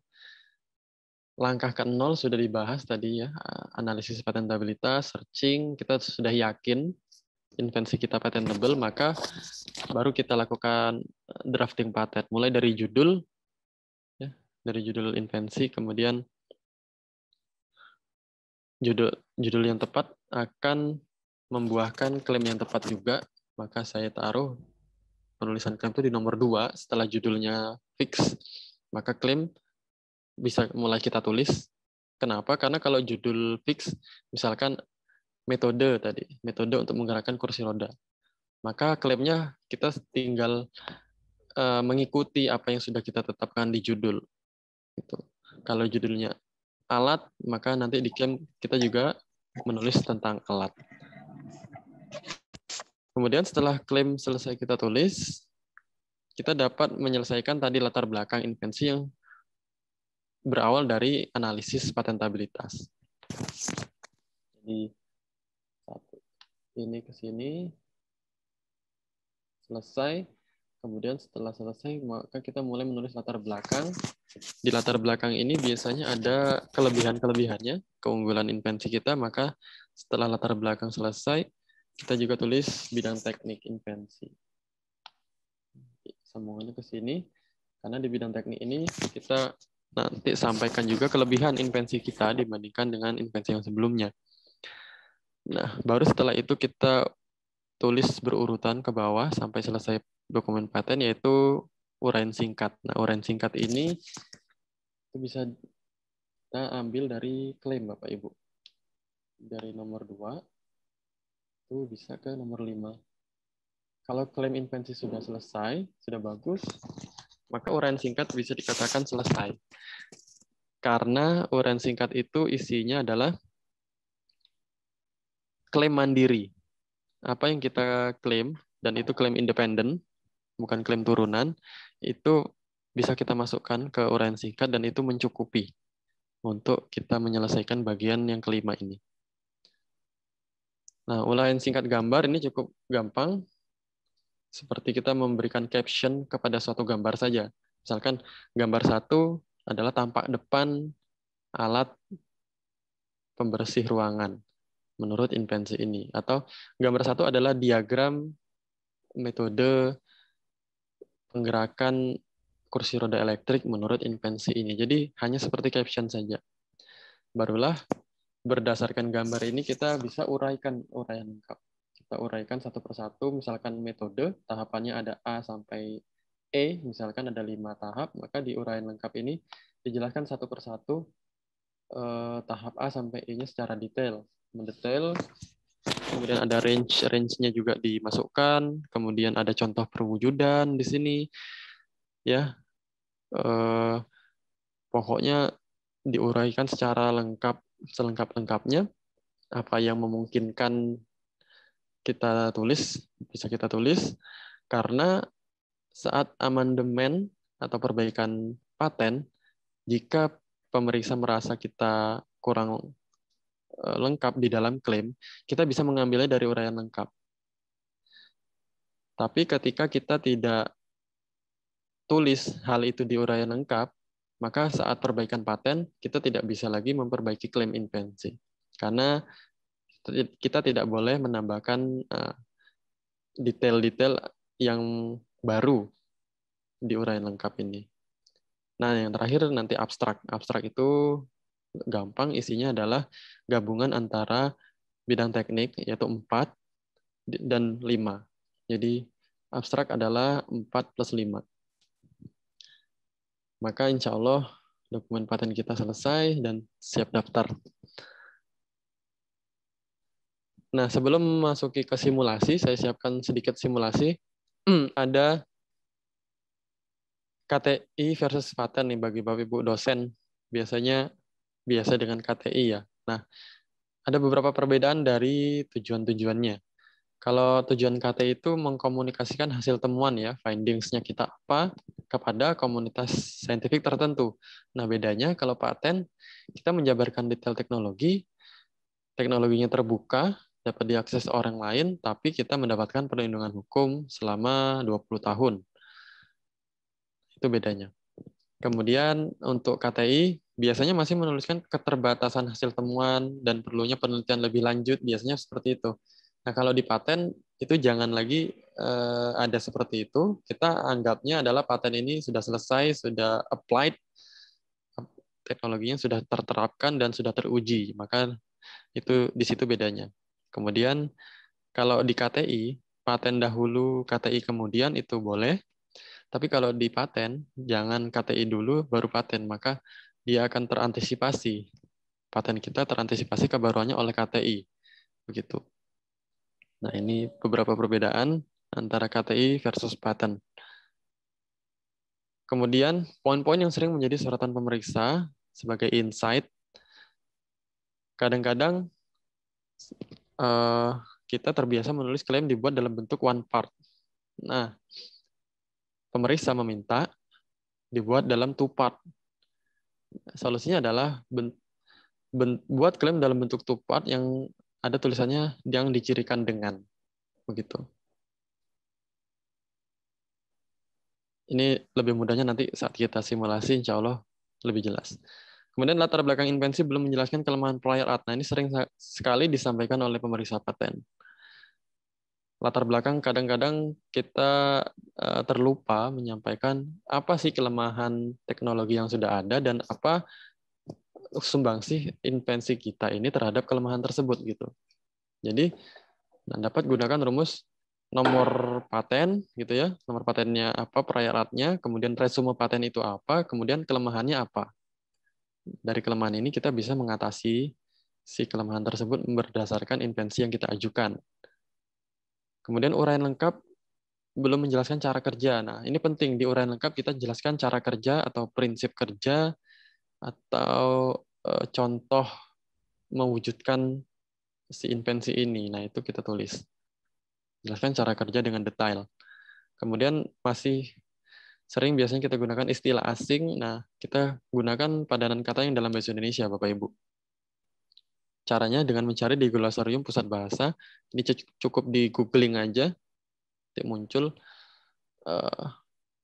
[SPEAKER 1] langkah ke nol sudah dibahas tadi ya eh, analisis patentabilitas searching kita sudah yakin invensi kita patentable maka baru kita lakukan eh, drafting patent mulai dari judul ya dari judul invensi kemudian judul judul yang tepat akan membuahkan klaim yang tepat juga maka saya taruh penulisan klaim itu di nomor dua setelah judulnya fix, maka klaim bisa mulai kita tulis. Kenapa? Karena kalau judul fix, misalkan metode tadi, metode untuk menggerakkan kursi roda, maka klaimnya kita tinggal eh, mengikuti apa yang sudah kita tetapkan di judul. Itu. Kalau judulnya alat, maka nanti di klaim kita juga menulis tentang alat. Kemudian setelah klaim selesai kita tulis, kita dapat menyelesaikan tadi latar belakang invensi yang berawal dari analisis patentabilitas. Jadi satu ini ke sini selesai. Kemudian setelah selesai maka kita mulai menulis latar belakang. Di latar belakang ini biasanya ada kelebihan-kelebihannya, keunggulan invensi kita, maka setelah latar belakang selesai, kita juga tulis bidang teknik invensi. Semuanya ke sini, karena di bidang teknik ini kita nanti sampaikan juga kelebihan invensi kita dibandingkan dengan invensi yang sebelumnya. Nah, baru setelah itu kita tulis berurutan ke bawah sampai selesai dokumen paten yaitu uraian singkat. Nah, uraian singkat ini itu bisa kita ambil dari klaim Bapak Ibu. Dari nomor 2 satu bisa ke nomor 5. Kalau klaim invensi sudah selesai, sudah bagus, maka uraian singkat bisa dikatakan selesai. Karena uraian singkat itu isinya adalah klaim mandiri. Apa yang kita klaim, dan itu klaim independen, bukan klaim turunan, itu bisa kita masukkan ke uraian singkat dan itu mencukupi untuk kita menyelesaikan bagian yang kelima ini. Nah, ulasan singkat gambar ini cukup gampang. Seperti kita memberikan caption kepada suatu gambar saja. Misalkan gambar satu adalah tampak depan alat pembersih ruangan menurut invensi ini. Atau gambar satu adalah diagram metode penggerakan kursi roda elektrik menurut invensi ini. Jadi hanya seperti caption saja. Barulah berdasarkan gambar ini kita bisa uraikan uraian lengkap. Kita uraikan satu persatu, misalkan metode, tahapannya ada A sampai E, misalkan ada lima tahap, maka di uraian lengkap ini dijelaskan satu persatu eh, tahap A sampai E-nya secara detail. Mendetail, kemudian ada range, range-nya juga dimasukkan, kemudian ada contoh perwujudan di sini, ya. Eh, pokoknya diuraikan secara lengkap selengkap-lengkapnya apa yang memungkinkan kita tulis bisa kita tulis karena saat amandemen atau perbaikan paten jika pemeriksa merasa kita kurang eh, lengkap di dalam klaim, kita bisa mengambilnya dari uraian lengkap. Tapi ketika kita tidak tulis hal itu di uraian lengkap, maka saat perbaikan paten kita tidak bisa lagi memperbaiki klaim invensi karena kita tidak boleh menambahkan eh, detail-detail yang baru di uraian lengkap ini. Nah, yang terakhir nanti abstrak. Abstrak itu gampang isinya adalah gabungan antara bidang teknik yaitu 4 dan 5. Jadi abstrak adalah 4 plus 5 maka insya Allah dokumen paten kita selesai dan siap daftar. Nah, sebelum masuki ke simulasi, saya siapkan sedikit simulasi. Hmm, ada KTI versus paten nih bagi Bapak Ibu dosen. Biasanya biasa dengan KTI ya. Nah, ada beberapa perbedaan dari tujuan-tujuannya. Kalau tujuan KT itu mengkomunikasikan hasil temuan ya, findings-nya kita apa kepada komunitas saintifik tertentu. Nah, bedanya kalau paten kita menjabarkan detail teknologi, teknologinya terbuka, dapat diakses orang lain, tapi kita mendapatkan perlindungan hukum selama 20 tahun. Itu bedanya. Kemudian untuk KTI, biasanya masih menuliskan keterbatasan hasil temuan dan perlunya penelitian lebih lanjut, biasanya seperti itu Nah, kalau di paten itu jangan lagi uh, ada seperti itu. Kita anggapnya adalah paten ini sudah selesai, sudah applied, teknologinya sudah terterapkan dan sudah teruji. Maka itu di situ bedanya. Kemudian kalau di KTI, paten dahulu, KTI kemudian itu boleh. Tapi kalau di paten, jangan KTI dulu baru paten, maka dia akan terantisipasi. Paten kita terantisipasi kebaruannya oleh KTI. Begitu. Nah, ini beberapa perbedaan antara KTI versus patent. Kemudian, poin-poin yang sering menjadi sorotan pemeriksa sebagai insight, kadang-kadang eh, kita terbiasa menulis klaim dibuat dalam bentuk one part. Nah, pemeriksa meminta dibuat dalam two part. Solusinya adalah buat klaim dalam bentuk two part yang ada tulisannya yang dicirikan dengan begitu. Ini lebih mudahnya nanti saat kita simulasi, insya Allah lebih jelas. Kemudian latar belakang invensi belum menjelaskan kelemahan prior art. Nah ini sering sekali disampaikan oleh pemeriksa paten. Latar belakang kadang-kadang kita eh, terlupa menyampaikan apa sih kelemahan teknologi yang sudah ada dan apa sih invensi kita ini terhadap kelemahan tersebut gitu. Jadi dan dapat gunakan rumus nomor paten gitu ya, nomor patennya apa, pryaratnya, kemudian resume paten itu apa, kemudian kelemahannya apa. Dari kelemahan ini kita bisa mengatasi si kelemahan tersebut berdasarkan invensi yang kita ajukan. Kemudian uraian lengkap belum menjelaskan cara kerja. Nah, ini penting di uraian lengkap kita jelaskan cara kerja atau prinsip kerja, atau uh, contoh mewujudkan si invensi ini. Nah, itu kita tulis. Jelaskan cara kerja dengan detail. Kemudian masih sering biasanya kita gunakan istilah asing. Nah, kita gunakan padanan kata yang dalam bahasa Indonesia, Bapak Ibu. Caranya dengan mencari di glosarium pusat bahasa. Ini cukup di googling aja. Nanti muncul uh,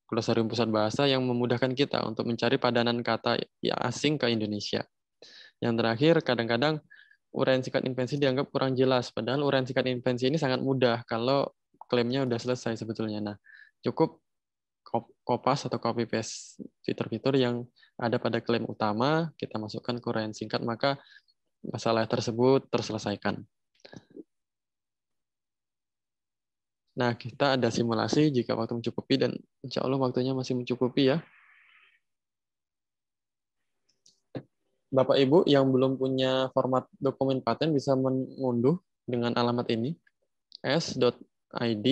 [SPEAKER 1] glosarium pusat bahasa yang memudahkan kita untuk mencari padanan kata asing ke Indonesia. Yang terakhir, kadang-kadang uraian singkat invensi dianggap kurang jelas, padahal uraian singkat invensi ini sangat mudah kalau klaimnya sudah selesai sebetulnya. Nah, cukup kopas atau copy paste fitur-fitur yang ada pada klaim utama, kita masukkan ke uraian singkat, maka masalah tersebut terselesaikan. Nah, kita ada simulasi jika waktu mencukupi dan insya Allah waktunya masih mencukupi ya. Bapak Ibu yang belum punya format dokumen paten bisa mengunduh dengan alamat ini s.id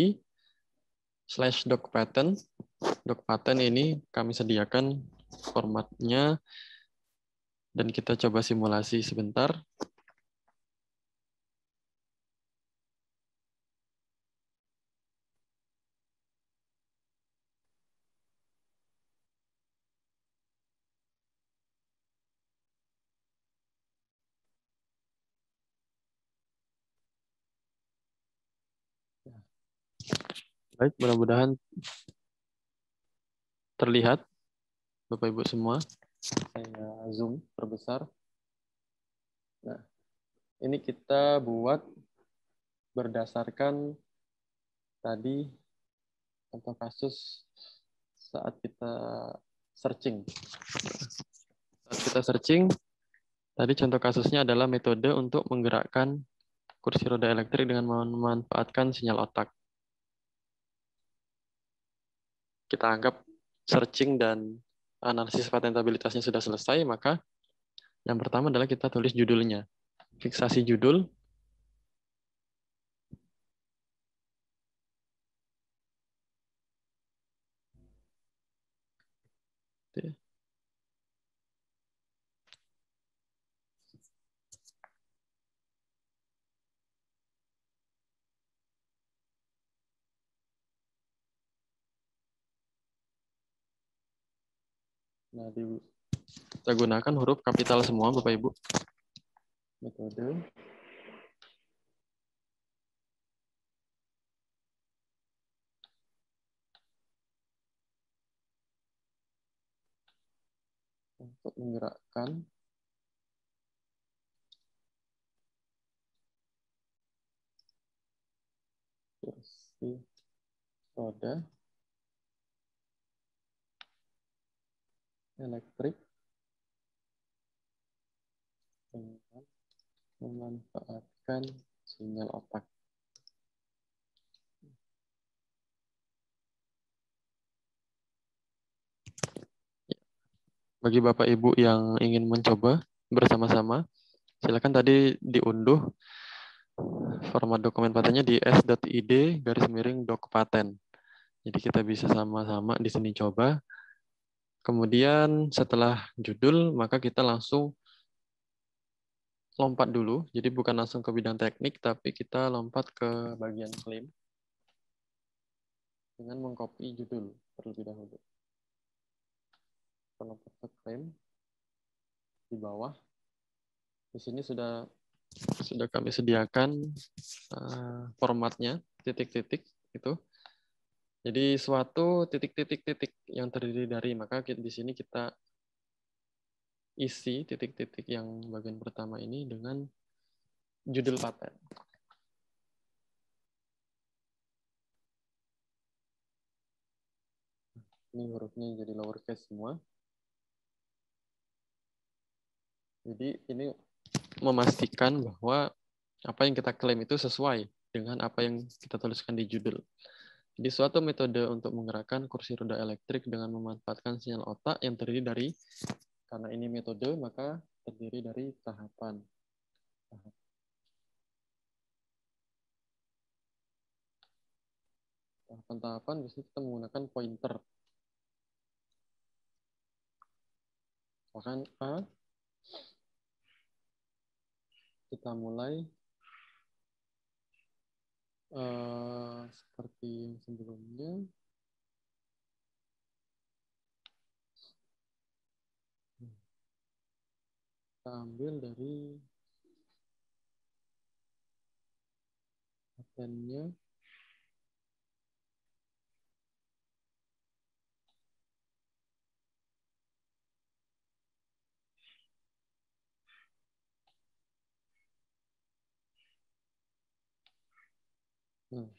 [SPEAKER 1] slash docpatent. Docpatent ini kami sediakan formatnya dan kita coba simulasi sebentar.
[SPEAKER 2] Baik, mudah-mudahan terlihat
[SPEAKER 1] Bapak Ibu semua. Saya zoom terbesar Nah, ini kita buat berdasarkan tadi contoh kasus saat kita searching. Saat kita searching, tadi contoh kasusnya adalah metode untuk menggerakkan kursi roda elektrik dengan memanfaatkan sinyal otak kita anggap searching dan analisis patentabilitasnya sudah selesai, maka yang pertama adalah kita tulis judulnya. Fiksasi judul Nah, kita gunakan huruf kapital semua, Bapak Ibu.
[SPEAKER 2] Metode. Untuk menggerakkan kursi roda. elektrik dengan memanfaatkan sinyal otak.
[SPEAKER 1] Bagi Bapak Ibu yang ingin mencoba bersama-sama, silakan tadi diunduh format dokumen patennya di s.id garis miring dok paten. Jadi kita bisa sama-sama di sini coba. Kemudian setelah judul, maka kita langsung lompat dulu. Jadi bukan langsung ke bidang teknik, tapi kita lompat ke bagian klaim
[SPEAKER 2] dengan mengcopy judul terlebih dahulu. Kita lompat ke klaim di bawah.
[SPEAKER 1] Di sini sudah sudah kami sediakan eh, formatnya titik-titik itu. Jadi suatu titik-titik-titik yang terdiri dari maka di sini kita isi titik-titik yang bagian pertama
[SPEAKER 2] ini dengan judul paten. Ini hurufnya jadi lowercase semua. Jadi ini
[SPEAKER 1] memastikan bahwa apa yang kita klaim itu sesuai dengan apa yang kita tuliskan di judul. Jadi suatu metode untuk menggerakkan kursi roda elektrik dengan memanfaatkan sinyal otak yang terdiri dari karena ini metode maka terdiri dari tahapan. Tahapan-tahapan biasanya kita menggunakan pointer.
[SPEAKER 2] Bahkan A kita mulai
[SPEAKER 3] Eh,
[SPEAKER 2] seperti yang sebelumnya. Kita ambil dari patternnya. Hmm.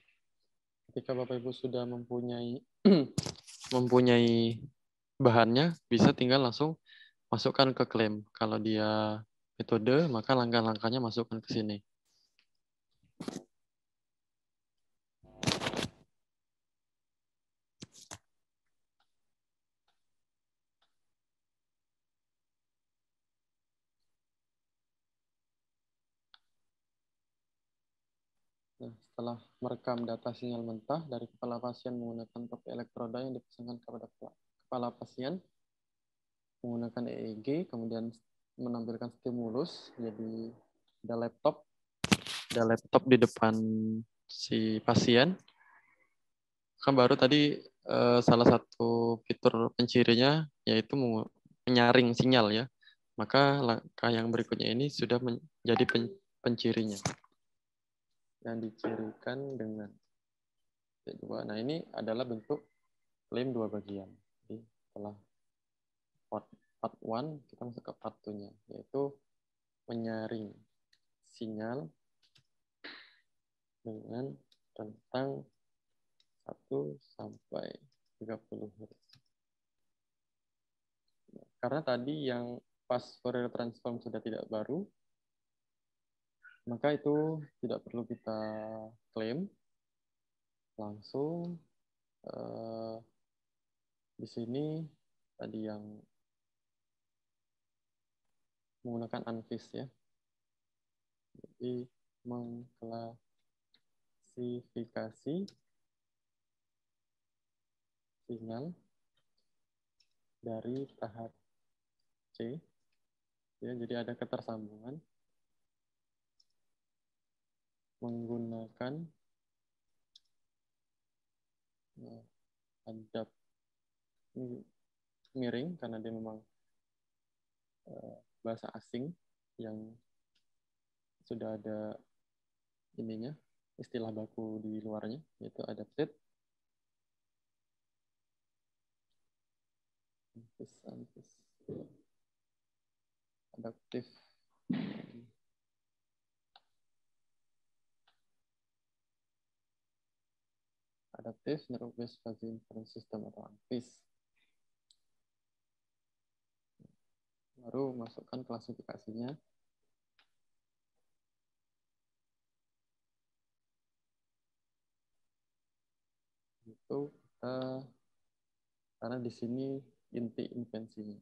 [SPEAKER 2] Ketika Bapak Ibu sudah mempunyai
[SPEAKER 1] <clears throat> mempunyai bahannya, bisa tinggal langsung masukkan ke klaim. Kalau dia metode, maka langkah-langkahnya masukkan ke sini.
[SPEAKER 2] telah merekam
[SPEAKER 1] data sinyal mentah dari kepala pasien menggunakan topi elektroda yang dipasangkan kepada kepala pasien menggunakan EEG, kemudian menampilkan stimulus,
[SPEAKER 2] jadi ada laptop,
[SPEAKER 1] ada laptop di depan si pasien. Kan baru tadi eh, salah satu fitur pencirinya yaitu menyaring sinyal ya. Maka langkah yang berikutnya ini sudah menjadi pencirinya
[SPEAKER 2] yang dicirikan dengan
[SPEAKER 1] C2. Nah, ini adalah bentuk klaim dua bagian. Jadi, setelah
[SPEAKER 2] part, part 1, kita masuk ke part 2-nya, yaitu menyaring sinyal dengan rentang 1 sampai 30 Hz.
[SPEAKER 1] Karena tadi yang pas Fourier transform sudah tidak baru,
[SPEAKER 2] maka itu tidak perlu kita klaim
[SPEAKER 1] langsung uh, di sini
[SPEAKER 2] tadi yang menggunakan anvis ya jadi mengklasifikasi sinyal dari tahap C ya jadi ada ketersambungan menggunakan eh, adab miring karena dia memang eh, bahasa asing yang
[SPEAKER 1] sudah ada ininya istilah baku di luarnya
[SPEAKER 2] yaitu adapted adaptif adaptif, neurobias fuzzy inference system atau antis, Baru masukkan klasifikasinya. Itu kita karena di sini
[SPEAKER 1] inti invensinya.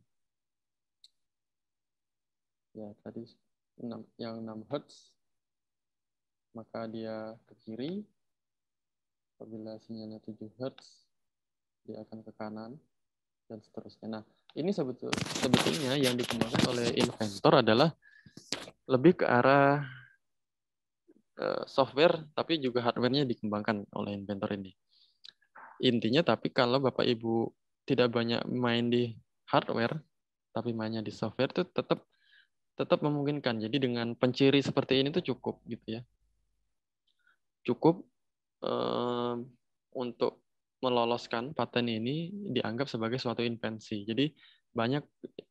[SPEAKER 1] Ya, tadi 6, yang 6 Hz, maka dia ke kiri, apabila sinyalnya 7 Hz dia akan ke kanan dan seterusnya. Nah, ini sebetul sebetulnya yang dikembangkan oleh inventor adalah lebih ke arah uh, software tapi juga hardware-nya dikembangkan oleh inventor ini. Intinya tapi kalau Bapak Ibu tidak banyak main di hardware tapi mainnya di software itu tetap tetap memungkinkan. Jadi dengan penciri seperti ini itu cukup gitu ya. Cukup um, untuk meloloskan paten ini dianggap sebagai suatu invensi. Jadi banyak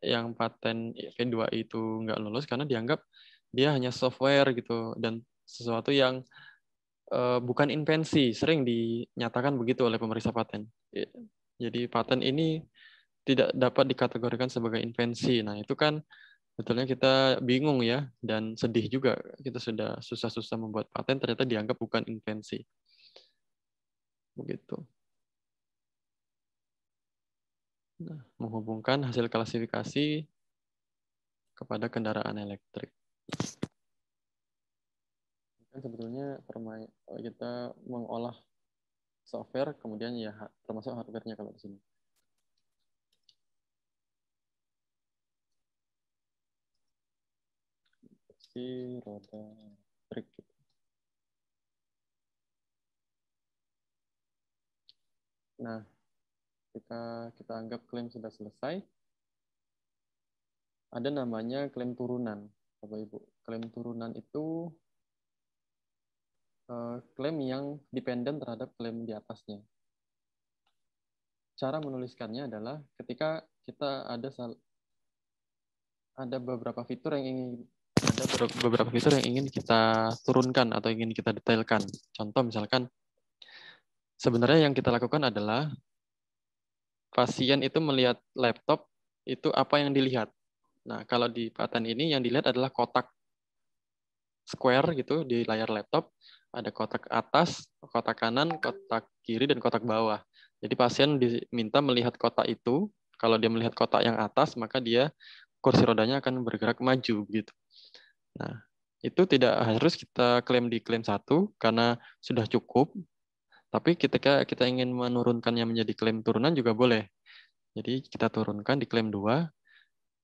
[SPEAKER 1] yang paten V2 itu nggak lolos karena dianggap dia hanya software gitu dan sesuatu yang uh, bukan invensi. Sering dinyatakan begitu oleh pemeriksa paten. Jadi paten ini tidak dapat dikategorikan sebagai invensi. Nah itu kan betulnya kita bingung ya dan sedih juga kita sudah susah-susah membuat paten ternyata dianggap bukan invensi begitu. Nah, menghubungkan hasil klasifikasi kepada kendaraan elektrik. Kan sebetulnya kita mengolah software kemudian ya termasuk hardware-nya kalau di sini.
[SPEAKER 2] roda elektrik Nah, kita kita anggap klaim sudah
[SPEAKER 1] selesai. Ada namanya klaim turunan, Bapak Ibu. Klaim turunan itu eh, klaim yang dependen terhadap klaim di atasnya. Cara menuliskannya adalah ketika kita ada sal ada beberapa fitur yang ingin ada beberapa fitur yang ingin kita turunkan atau ingin kita detailkan. Contoh misalkan Sebenarnya yang kita lakukan adalah pasien itu melihat laptop itu apa yang dilihat. Nah, kalau di paten ini yang dilihat adalah kotak square gitu di layar laptop. Ada kotak atas, kotak kanan, kotak kiri, dan kotak bawah. Jadi pasien diminta melihat kotak itu. Kalau dia melihat kotak yang atas, maka dia kursi rodanya akan bergerak maju gitu. Nah, itu tidak harus kita klaim di klaim satu karena sudah cukup tapi ketika kita ingin menurunkannya menjadi klaim turunan juga boleh. Jadi kita turunkan di klaim 2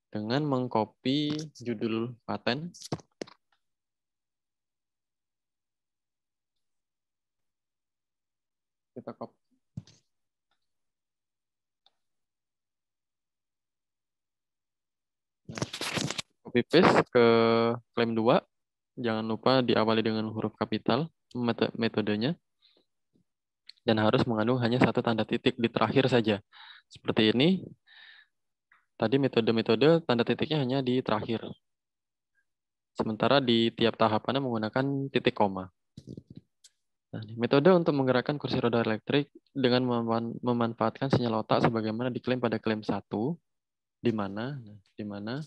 [SPEAKER 1] dengan mengcopy judul paten kita copy copy paste ke klaim 2 jangan lupa diawali dengan huruf kapital metodenya dan harus mengandung hanya satu tanda titik di terakhir saja. Seperti ini, tadi metode-metode tanda titiknya hanya di terakhir. Sementara di tiap tahapannya menggunakan titik koma. Nah, metode untuk menggerakkan kursi roda elektrik dengan memanfaatkan sinyal otak sebagaimana diklaim pada klaim 1 di mana nah, di mana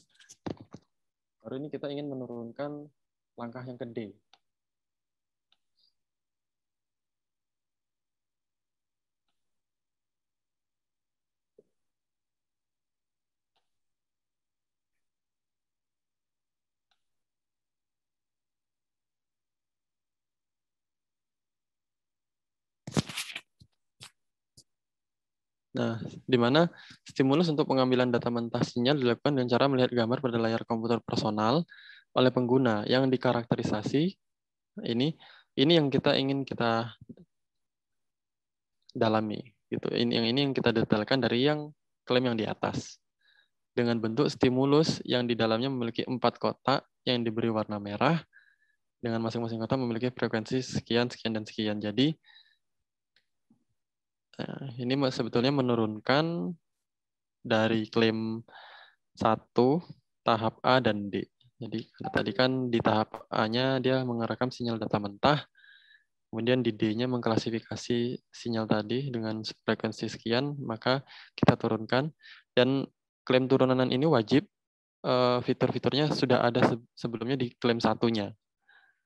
[SPEAKER 1] baru ini kita ingin menurunkan langkah yang ke D Nah, di mana stimulus untuk pengambilan data mentah sinyal dilakukan dengan cara melihat gambar pada layar komputer personal oleh pengguna yang dikarakterisasi ini ini yang kita ingin kita dalami gitu. Ini yang ini yang kita detailkan dari yang klaim yang di atas dengan bentuk stimulus yang di dalamnya memiliki empat kotak yang diberi warna merah dengan masing-masing kotak memiliki frekuensi sekian, sekian, dan sekian. Jadi Nah, ini sebetulnya menurunkan dari klaim 1 tahap A dan D. Jadi tadi kan di tahap A-nya dia mengerekam sinyal data mentah, kemudian di D-nya mengklasifikasi sinyal tadi dengan frekuensi sekian, maka kita turunkan. Dan klaim turunanan ini wajib eh, fitur-fiturnya sudah ada sebelumnya di klaim satunya.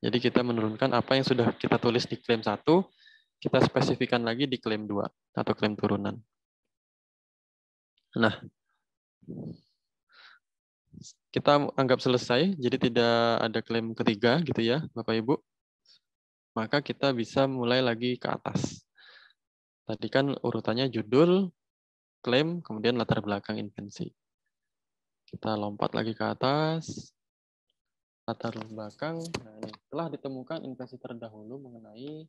[SPEAKER 1] Jadi kita menurunkan apa yang sudah kita tulis di klaim satu kita spesifikkan lagi di klaim 2 atau klaim turunan. Nah, kita anggap selesai, jadi tidak ada klaim ketiga gitu ya, Bapak Ibu. Maka kita bisa mulai lagi ke atas. Tadi kan urutannya judul, klaim, kemudian latar belakang
[SPEAKER 2] invensi. Kita lompat lagi ke atas. Latar belakang, nah ini, telah ditemukan invensi terdahulu mengenai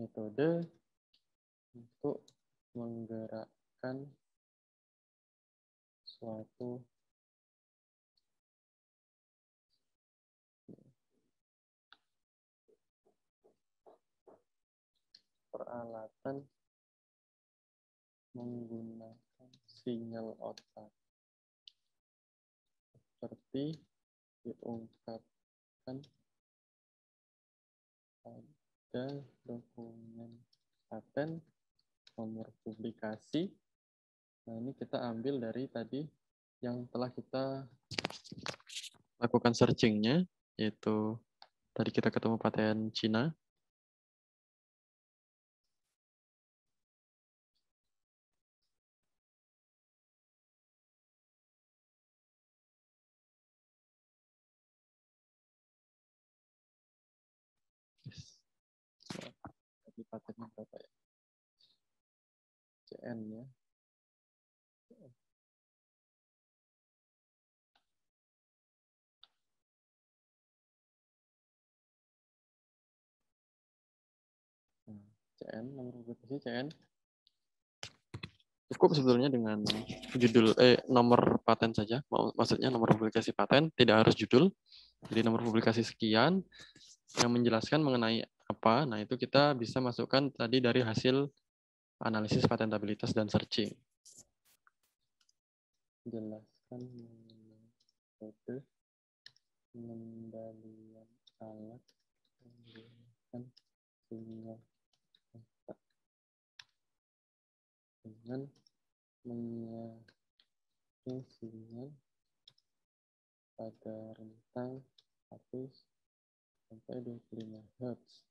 [SPEAKER 2] metode untuk menggerakkan
[SPEAKER 3] suatu peralatan menggunakan sinyal otak seperti diungkapkan ada
[SPEAKER 1] dokumen paten, nomor publikasi. Nah, ini kita ambil dari tadi yang telah kita lakukan searchingnya, yaitu tadi kita ketemu paten Cina,
[SPEAKER 3] lipatannya berapa ya? CN ya.
[SPEAKER 1] Hmm, CN. nomor CN? cukup sebetulnya dengan judul eh nomor paten saja. Maksudnya nomor publikasi paten, tidak harus judul. Jadi nomor publikasi sekian yang menjelaskan mengenai apa? Nah, itu kita bisa masukkan tadi dari hasil analisis patentabilitas dan searching.
[SPEAKER 2] Jelaskan metode mendalian alat dengan dengan menyiapkan sinyal pada rentang 100 sampai 25 Hz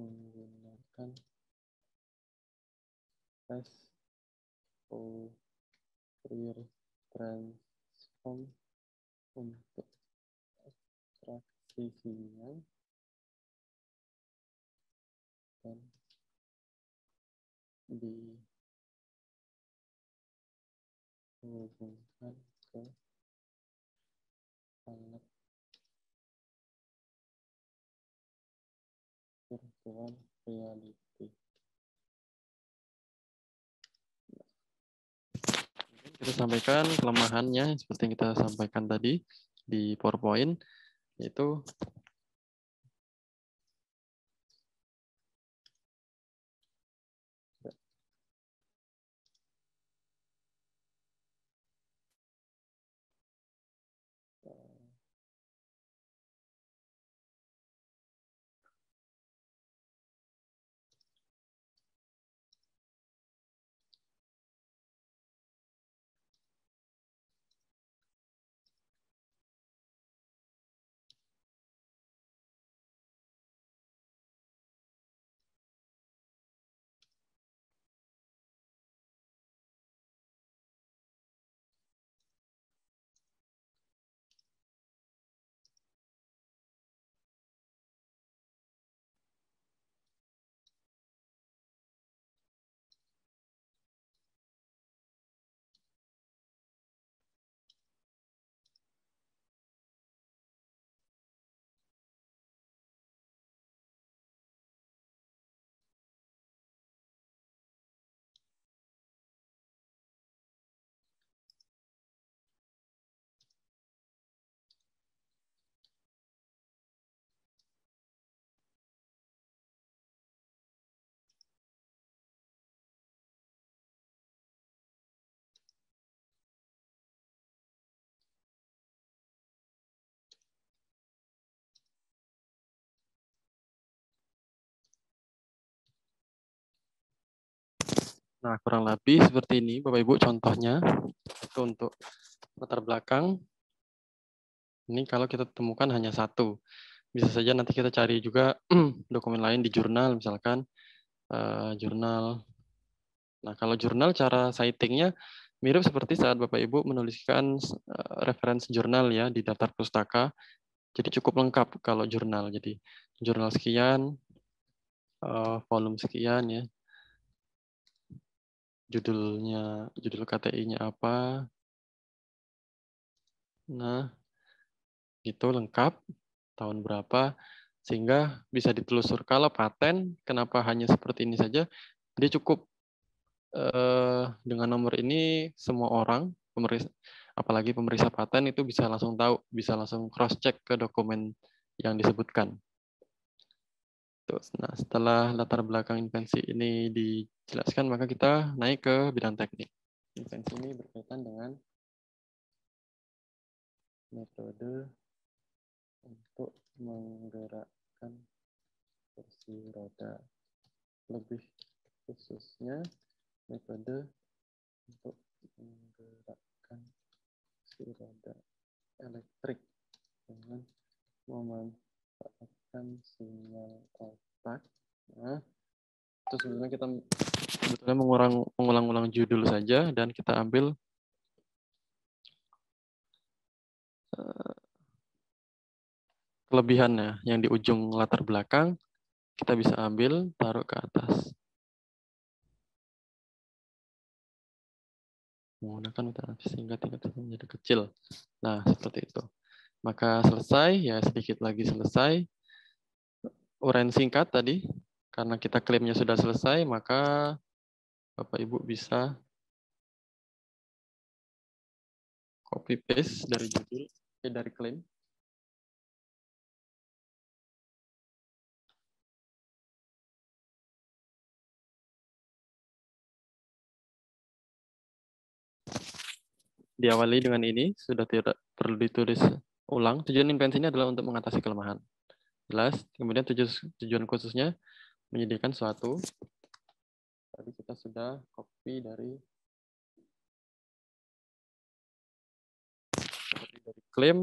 [SPEAKER 3] menggunakan tes Fourier transform untuk ekstraksi sinyal dan dihubungkan dengan reality.
[SPEAKER 1] kita sampaikan kelemahannya seperti yang kita sampaikan tadi di PowerPoint, yaitu Nah, kurang lebih seperti ini, Bapak Ibu, contohnya itu untuk latar belakang. Ini kalau kita temukan hanya satu. Bisa saja nanti kita cari juga <clears throat> dokumen lain di jurnal, misalkan uh, jurnal. Nah, kalau jurnal cara citingnya mirip seperti saat Bapak Ibu menuliskan uh, referensi jurnal ya di daftar pustaka. Jadi cukup lengkap kalau jurnal. Jadi jurnal
[SPEAKER 2] sekian, uh, volume sekian ya, judulnya judul KTI-nya apa. Nah, itu lengkap tahun berapa sehingga
[SPEAKER 1] bisa ditelusur kalau paten kenapa hanya seperti ini saja dia cukup eh, dengan nomor ini semua orang pemeriksa apalagi pemeriksa paten itu bisa langsung tahu bisa langsung cross check ke dokumen yang disebutkan Gitu. Nah, setelah latar belakang invensi ini dijelaskan, maka kita naik ke bidang teknik. Invensi
[SPEAKER 2] ini berkaitan dengan metode untuk menggerakkan kursi roda. Lebih khususnya metode untuk menggerakkan kursi roda elektrik dengan memanfaatkan menggunakan sinyal kontak. Nah, ya. itu sebenarnya kita sebetulnya mengurang
[SPEAKER 1] mengulang-ulang judul saja dan kita ambil eh, kelebihannya yang di ujung latar
[SPEAKER 3] belakang kita bisa ambil taruh ke atas
[SPEAKER 2] menggunakan utara sehingga tingkat itu menjadi kecil nah seperti itu maka selesai ya sedikit lagi selesai
[SPEAKER 1] uraian singkat tadi, karena kita klaimnya sudah selesai, maka Bapak-Ibu
[SPEAKER 3] bisa copy paste dari judul, eh, dari klaim.
[SPEAKER 1] diawali dengan ini sudah tidak perlu ditulis ulang. Tujuan invensi adalah untuk mengatasi kelemahan jelas. Kemudian tujuan khususnya menyediakan suatu. Tadi kita sudah
[SPEAKER 3] copy dari copy
[SPEAKER 1] dari
[SPEAKER 2] claim,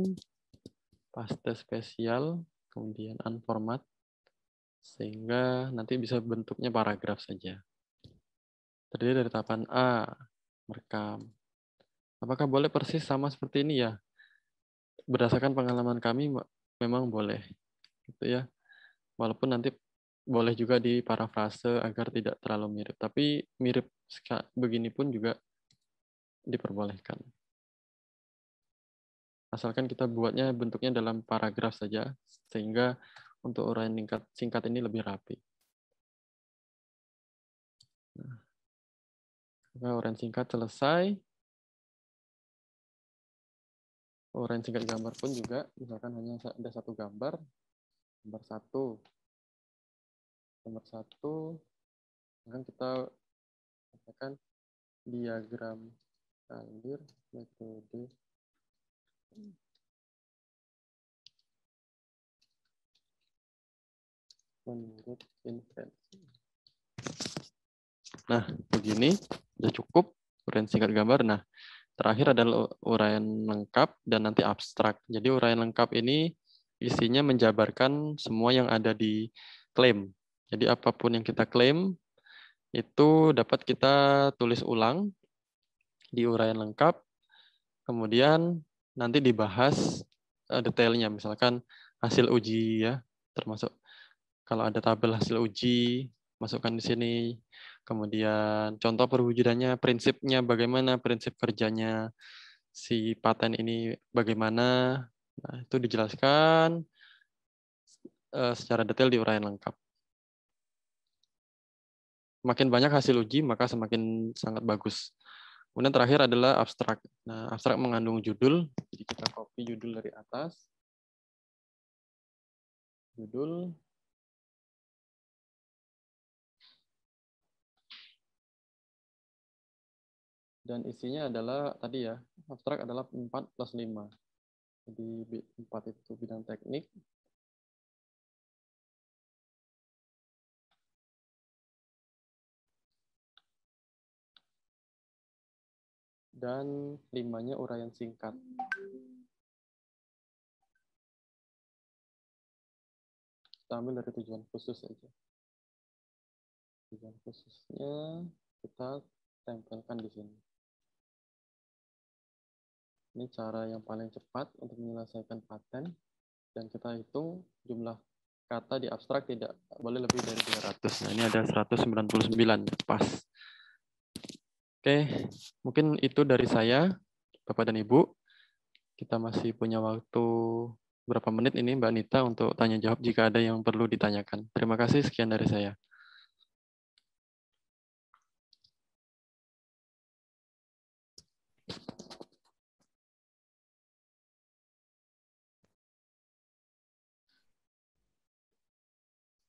[SPEAKER 2] paste spesial, kemudian unformat,
[SPEAKER 1] sehingga nanti bisa bentuknya paragraf saja. Terdiri dari tahapan A, merekam. Apakah boleh persis sama seperti ini ya? Berdasarkan pengalaman kami, memang boleh gitu ya walaupun nanti boleh juga di parafrase agar tidak terlalu mirip tapi mirip begini pun juga diperbolehkan asalkan kita buatnya bentuknya dalam paragraf saja sehingga untuk uraian singkat singkat ini lebih rapi.
[SPEAKER 3] Nah, uraian singkat selesai.
[SPEAKER 2] Uraian singkat gambar pun juga misalkan hanya ada satu gambar nomor satu nomor satu akan kita katakan
[SPEAKER 3] diagram alir metode
[SPEAKER 2] menurut invensi.
[SPEAKER 1] Nah, begini sudah cukup uraian singkat gambar. Nah, terakhir adalah uraian lengkap dan nanti abstrak. Jadi uraian lengkap ini isinya menjabarkan semua yang ada di klaim. Jadi apapun yang kita klaim itu dapat kita tulis ulang di uraian lengkap. Kemudian nanti dibahas eh, detailnya misalkan hasil uji ya, termasuk kalau ada tabel hasil uji masukkan di sini. Kemudian contoh perwujudannya, prinsipnya bagaimana, prinsip kerjanya si paten ini bagaimana, Nah, itu dijelaskan eh, secara detail di uraian lengkap. Makin banyak hasil uji, maka semakin sangat bagus. Kemudian terakhir adalah abstrak. Nah, abstrak mengandung judul. Jadi kita copy judul dari atas. Judul.
[SPEAKER 2] Dan isinya adalah, tadi ya, abstrak adalah 4 plus 5 di empat itu bidang teknik
[SPEAKER 3] dan limanya uraian singkat. Kita ambil dari tujuan khusus aja Tujuan khususnya kita
[SPEAKER 2] tempelkan di sini. Ini cara yang paling cepat untuk menyelesaikan paten dan kita hitung jumlah kata di abstrak
[SPEAKER 1] tidak boleh lebih dari 200. Nah, ini ada 199 pas. Oke, mungkin itu dari saya, Bapak dan Ibu. Kita masih punya waktu berapa menit ini Mbak Nita untuk tanya jawab jika ada yang perlu ditanyakan. Terima kasih sekian dari saya.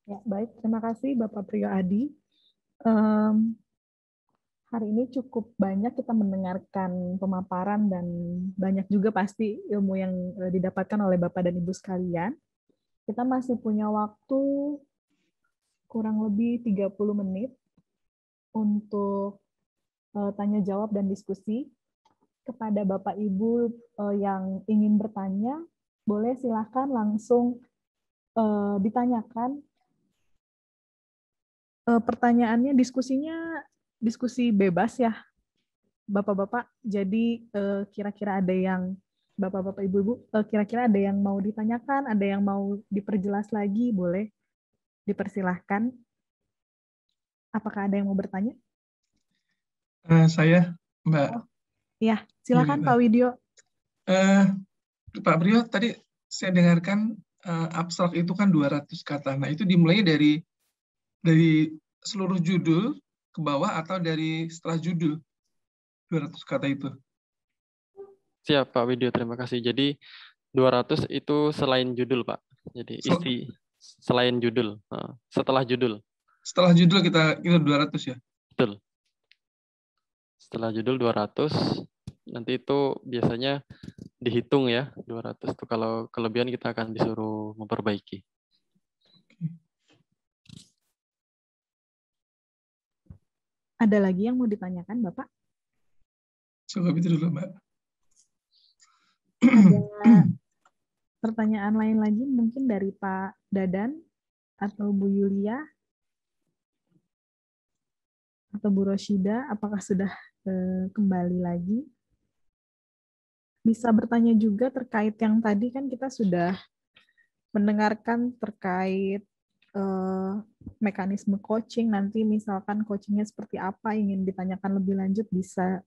[SPEAKER 4] Ya, baik, terima kasih Bapak Priyo Adi. Um, hari ini cukup banyak kita mendengarkan pemaparan dan banyak juga pasti ilmu yang eh, didapatkan oleh Bapak dan Ibu sekalian. Kita masih punya waktu kurang lebih 30 menit untuk eh, tanya jawab dan diskusi. Kepada Bapak Ibu eh, yang ingin bertanya, boleh silahkan langsung ditanyakan Eh, pertanyaannya diskusinya diskusi bebas ya bapak-bapak jadi eh, kira-kira ada yang bapak-bapak ibu-ibu eh, kira-kira ada yang mau ditanyakan ada yang mau diperjelas lagi boleh dipersilahkan apakah ada yang mau bertanya
[SPEAKER 3] uh, saya mbak oh,
[SPEAKER 4] ya silakan iya, Pak Widyo
[SPEAKER 3] uh,
[SPEAKER 5] Pak Brio tadi saya dengarkan uh, abstrak itu kan 200 kata nah itu dimulai dari dari seluruh judul ke bawah atau dari setelah judul 200 kata itu.
[SPEAKER 1] Siap Pak Widyo, terima kasih. Jadi 200 itu selain judul Pak. Jadi so, isi selain judul, nah, setelah judul.
[SPEAKER 5] Setelah judul kita itu 200
[SPEAKER 1] ya. Betul. Setelah judul 200, nanti itu biasanya dihitung ya 200 itu kalau kelebihan kita akan disuruh memperbaiki.
[SPEAKER 4] Ada lagi yang mau ditanyakan, Bapak?
[SPEAKER 3] Cukup itu dulu, Mbak.
[SPEAKER 4] Ada pertanyaan lain lagi mungkin dari Pak Dadan atau Bu Yulia atau Bu Roshida, apakah sudah eh, kembali lagi? Bisa bertanya juga terkait yang tadi kan kita sudah mendengarkan terkait Eh, mekanisme coaching nanti misalkan coachingnya seperti apa ingin ditanyakan lebih lanjut bisa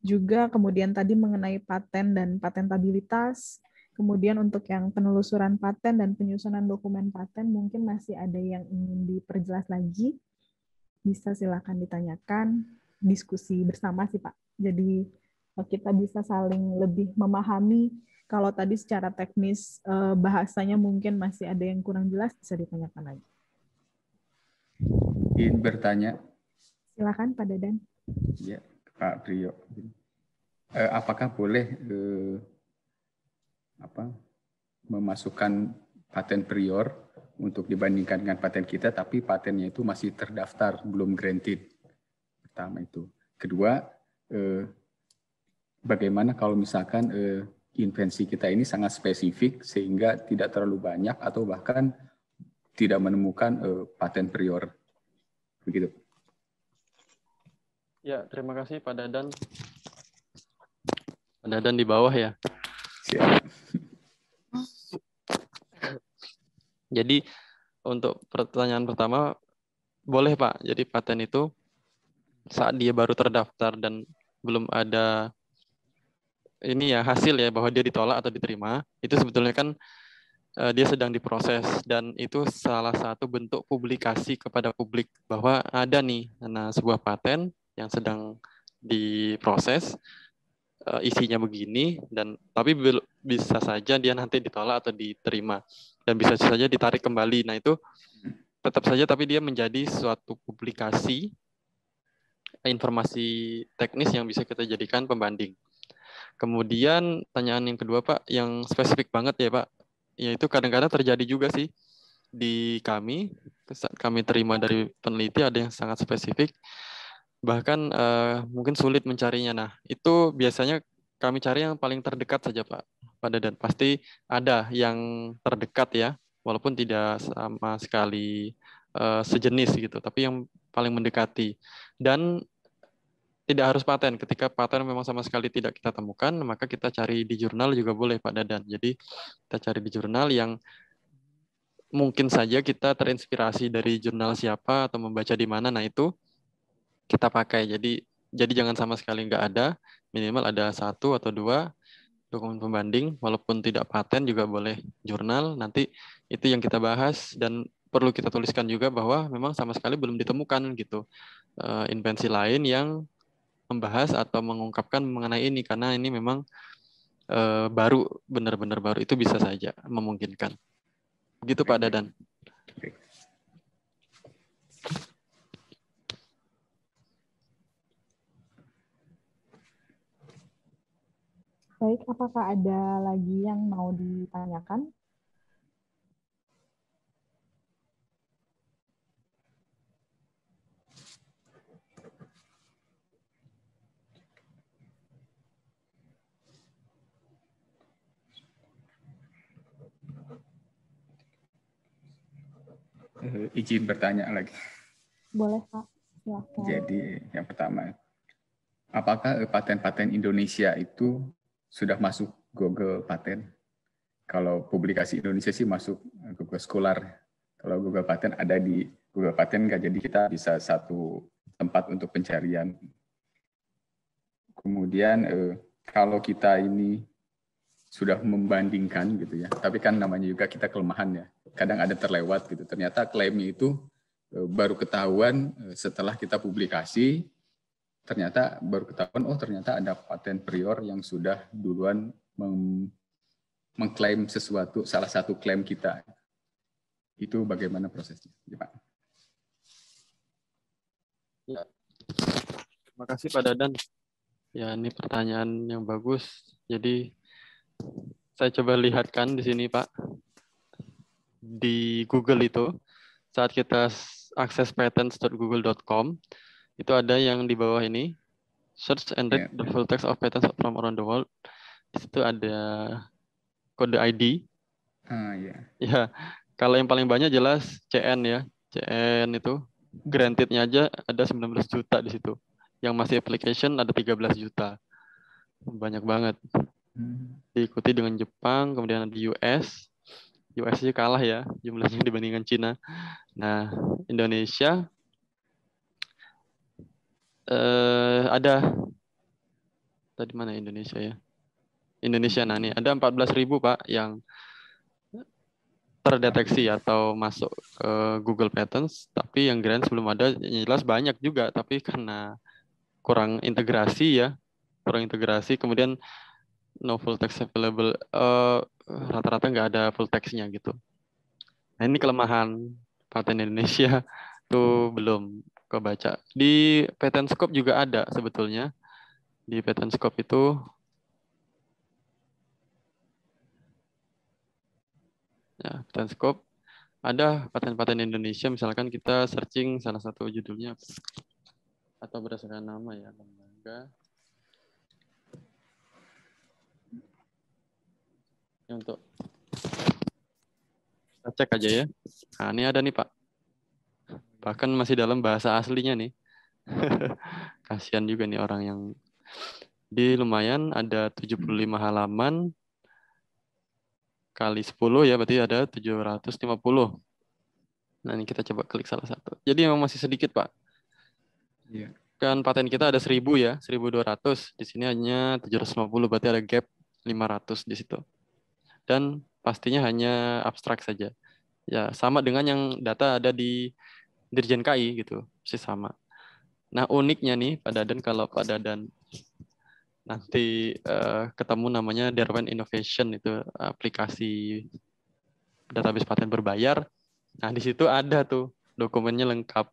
[SPEAKER 4] juga kemudian tadi mengenai paten dan patentabilitas kemudian untuk yang penelusuran paten dan penyusunan dokumen paten mungkin masih ada yang ingin diperjelas lagi bisa silakan ditanyakan diskusi bersama sih Pak jadi eh, kita bisa saling lebih memahami kalau tadi secara teknis eh, bahasanya mungkin masih ada yang kurang jelas bisa ditanyakan lagi.
[SPEAKER 6] Ingin bertanya.
[SPEAKER 4] Silakan Pak Dadan.
[SPEAKER 6] Ya, Pak Priyo. Eh, apakah boleh eh, apa memasukkan paten prior untuk dibandingkan dengan paten kita tapi patennya itu masih terdaftar belum granted. Pertama itu. Kedua, bagaimana kalau misalkan eh, invensi kita ini sangat spesifik sehingga tidak terlalu banyak atau bahkan tidak menemukan uh, eh, paten prior. Begitu.
[SPEAKER 1] Ya, terima kasih Pak Dadan.
[SPEAKER 6] Pak Dadan di bawah ya. Siap.
[SPEAKER 1] <laughs> Jadi untuk pertanyaan pertama, boleh Pak. Jadi paten itu saat dia baru terdaftar dan belum ada ini ya hasil ya bahwa dia ditolak atau diterima itu sebetulnya kan uh, dia sedang diproses dan itu salah satu bentuk publikasi kepada publik bahwa ada nih nah sebuah paten yang sedang diproses uh, isinya begini dan tapi bisa saja dia nanti ditolak atau diterima dan bisa saja ditarik kembali. Nah, itu tetap saja tapi dia menjadi suatu publikasi informasi teknis yang bisa kita jadikan pembanding. Kemudian pertanyaan yang kedua Pak, yang spesifik banget ya Pak, yaitu kadang-kadang terjadi juga sih di kami, kami terima dari peneliti ada yang sangat spesifik, bahkan uh, mungkin sulit mencarinya. Nah itu biasanya kami cari yang paling terdekat saja Pak, pada dan pasti ada yang terdekat ya, walaupun tidak sama sekali uh, sejenis gitu, tapi yang paling mendekati. Dan tidak harus paten. Ketika paten memang sama sekali tidak kita temukan, maka kita cari di jurnal juga boleh Pak Dadan. Jadi kita cari di jurnal yang mungkin saja kita terinspirasi dari jurnal siapa atau membaca di mana. Nah itu kita pakai. Jadi jadi jangan sama sekali nggak ada. Minimal ada satu atau dua dokumen pembanding, walaupun tidak paten juga boleh jurnal. Nanti itu yang kita bahas dan perlu kita tuliskan juga bahwa memang sama sekali belum ditemukan gitu eh, invensi lain yang membahas atau mengungkapkan mengenai ini karena ini memang uh, baru benar-benar baru itu bisa saja memungkinkan. gitu, Pak Dadan.
[SPEAKER 4] Baik, apakah ada lagi yang mau ditanyakan?
[SPEAKER 6] uh, izin bertanya lagi.
[SPEAKER 4] Boleh Pak. ya
[SPEAKER 6] Jadi yang pertama, apakah eh, paten-paten Indonesia itu sudah masuk Google Paten? Kalau publikasi Indonesia sih masuk eh, Google Scholar. Kalau Google Paten ada di Google Paten nggak jadi kita bisa satu tempat untuk pencarian. Kemudian eh, kalau kita ini sudah membandingkan gitu ya. Tapi kan namanya juga kita kelemahan ya. Kadang ada terlewat gitu. Ternyata klaimnya itu e, baru ketahuan e, setelah kita publikasi ternyata baru ketahuan oh ternyata ada paten prior yang sudah duluan meng mengklaim sesuatu salah satu klaim kita itu bagaimana prosesnya ya, Pak ya terima kasih
[SPEAKER 2] Pak Dadan
[SPEAKER 1] ya ini pertanyaan yang bagus jadi saya coba lihatkan di sini, Pak. Di Google itu, saat kita akses patents.google.com, itu ada yang di bawah ini, search and read yeah. the full text of patents from around the world. Di situ ada kode ID. Uh, ah, yeah. Ya, kalau yang paling banyak jelas CN ya. CN itu grantednya aja ada 19 juta di situ. Yang masih application ada 13 juta. Banyak banget. Hmm diikuti dengan Jepang, kemudian di US. US sih kalah ya jumlahnya <laughs> dibandingkan Cina. Nah, Indonesia eh, ada tadi mana Indonesia ya? Indonesia nah nih ada 14.000 Pak yang terdeteksi atau masuk ke Google Patents, tapi yang grand sebelum ada jelas banyak juga, tapi karena kurang integrasi ya, kurang integrasi kemudian no full text available uh, rata-rata nggak ada full textnya gitu nah ini kelemahan paten Indonesia <laughs> tuh belum kebaca di patent scope juga ada sebetulnya di patent scope itu ya patent scope ada paten-paten Indonesia misalkan kita searching salah satu judulnya atau berdasarkan nama ya lembaga untuk kita cek aja ya. Nah, ini ada nih Pak. Bahkan masih dalam bahasa aslinya nih. <laughs> Kasihan juga nih orang yang di lumayan ada 75 halaman kali 10 ya berarti ada 750. Nah, ini kita coba klik salah satu. Jadi memang masih sedikit, Pak. Iya. Kan paten kita ada 1000 ya, 1200. Di sini hanya 750, berarti ada gap 500 di situ dan pastinya hanya abstrak saja. Ya, sama dengan yang data ada di Dirjen KI gitu, sih sama. Nah, uniknya nih pada dan kalau pada dan nanti uh, ketemu namanya Derwent Innovation itu aplikasi database paten berbayar. Nah, di situ ada tuh dokumennya lengkap.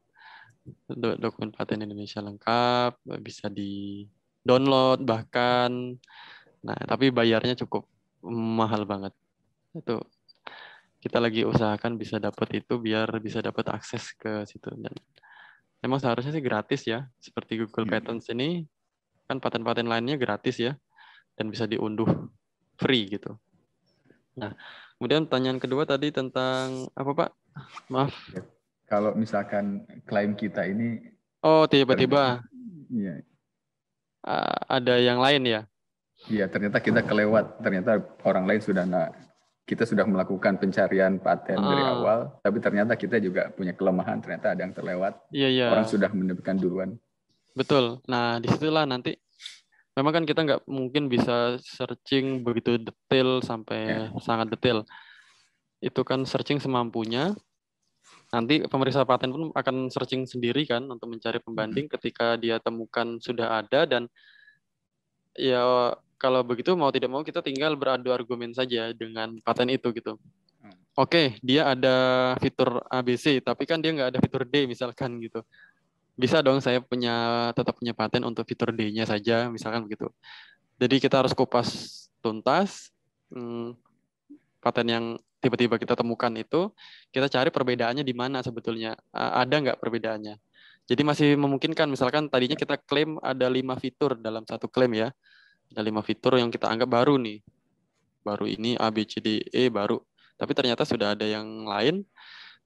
[SPEAKER 1] Dokumen paten Indonesia lengkap, bisa di-download bahkan. Nah, tapi bayarnya cukup mahal banget. Itu kita lagi usahakan bisa dapat itu biar bisa dapat akses ke situ dan memang seharusnya sih gratis ya. Seperti Google iya. Patents ini kan paten-paten lainnya gratis ya dan bisa diunduh free gitu. Nah, kemudian pertanyaan kedua tadi tentang apa Pak?
[SPEAKER 6] Maaf. Ya, kalau misalkan klaim kita ini Oh, tiba-tiba. Iya. -tiba. Ada yang lain ya? Iya, ternyata kita kelewat. Ternyata orang lain sudah kita sudah melakukan pencarian paten ah. dari awal, tapi ternyata kita juga punya kelemahan. Ternyata ada yang terlewat. Iya, iya. Orang sudah mendapatkan duluan.
[SPEAKER 1] Betul. Nah, disitulah nanti memang kan kita nggak mungkin bisa searching begitu detail sampai ya. sangat detail. Itu kan searching semampunya. Nanti pemeriksa paten pun akan searching sendiri kan untuk mencari pembanding -hmm. ketika dia temukan sudah ada dan ya kalau begitu mau tidak mau kita tinggal beradu argumen saja dengan paten itu gitu. Hmm. Oke, okay, dia ada fitur ABC, tapi kan dia nggak ada fitur D misalkan gitu. Bisa dong saya punya tetap punya paten untuk fitur D-nya saja misalkan begitu. Jadi kita harus kupas tuntas hmm, paten yang tiba-tiba kita temukan itu, kita cari perbedaannya di mana sebetulnya ada nggak perbedaannya. Jadi masih memungkinkan misalkan tadinya kita klaim ada lima fitur dalam satu klaim ya ada lima fitur yang kita anggap baru nih baru ini A B C D E baru tapi ternyata sudah ada yang lain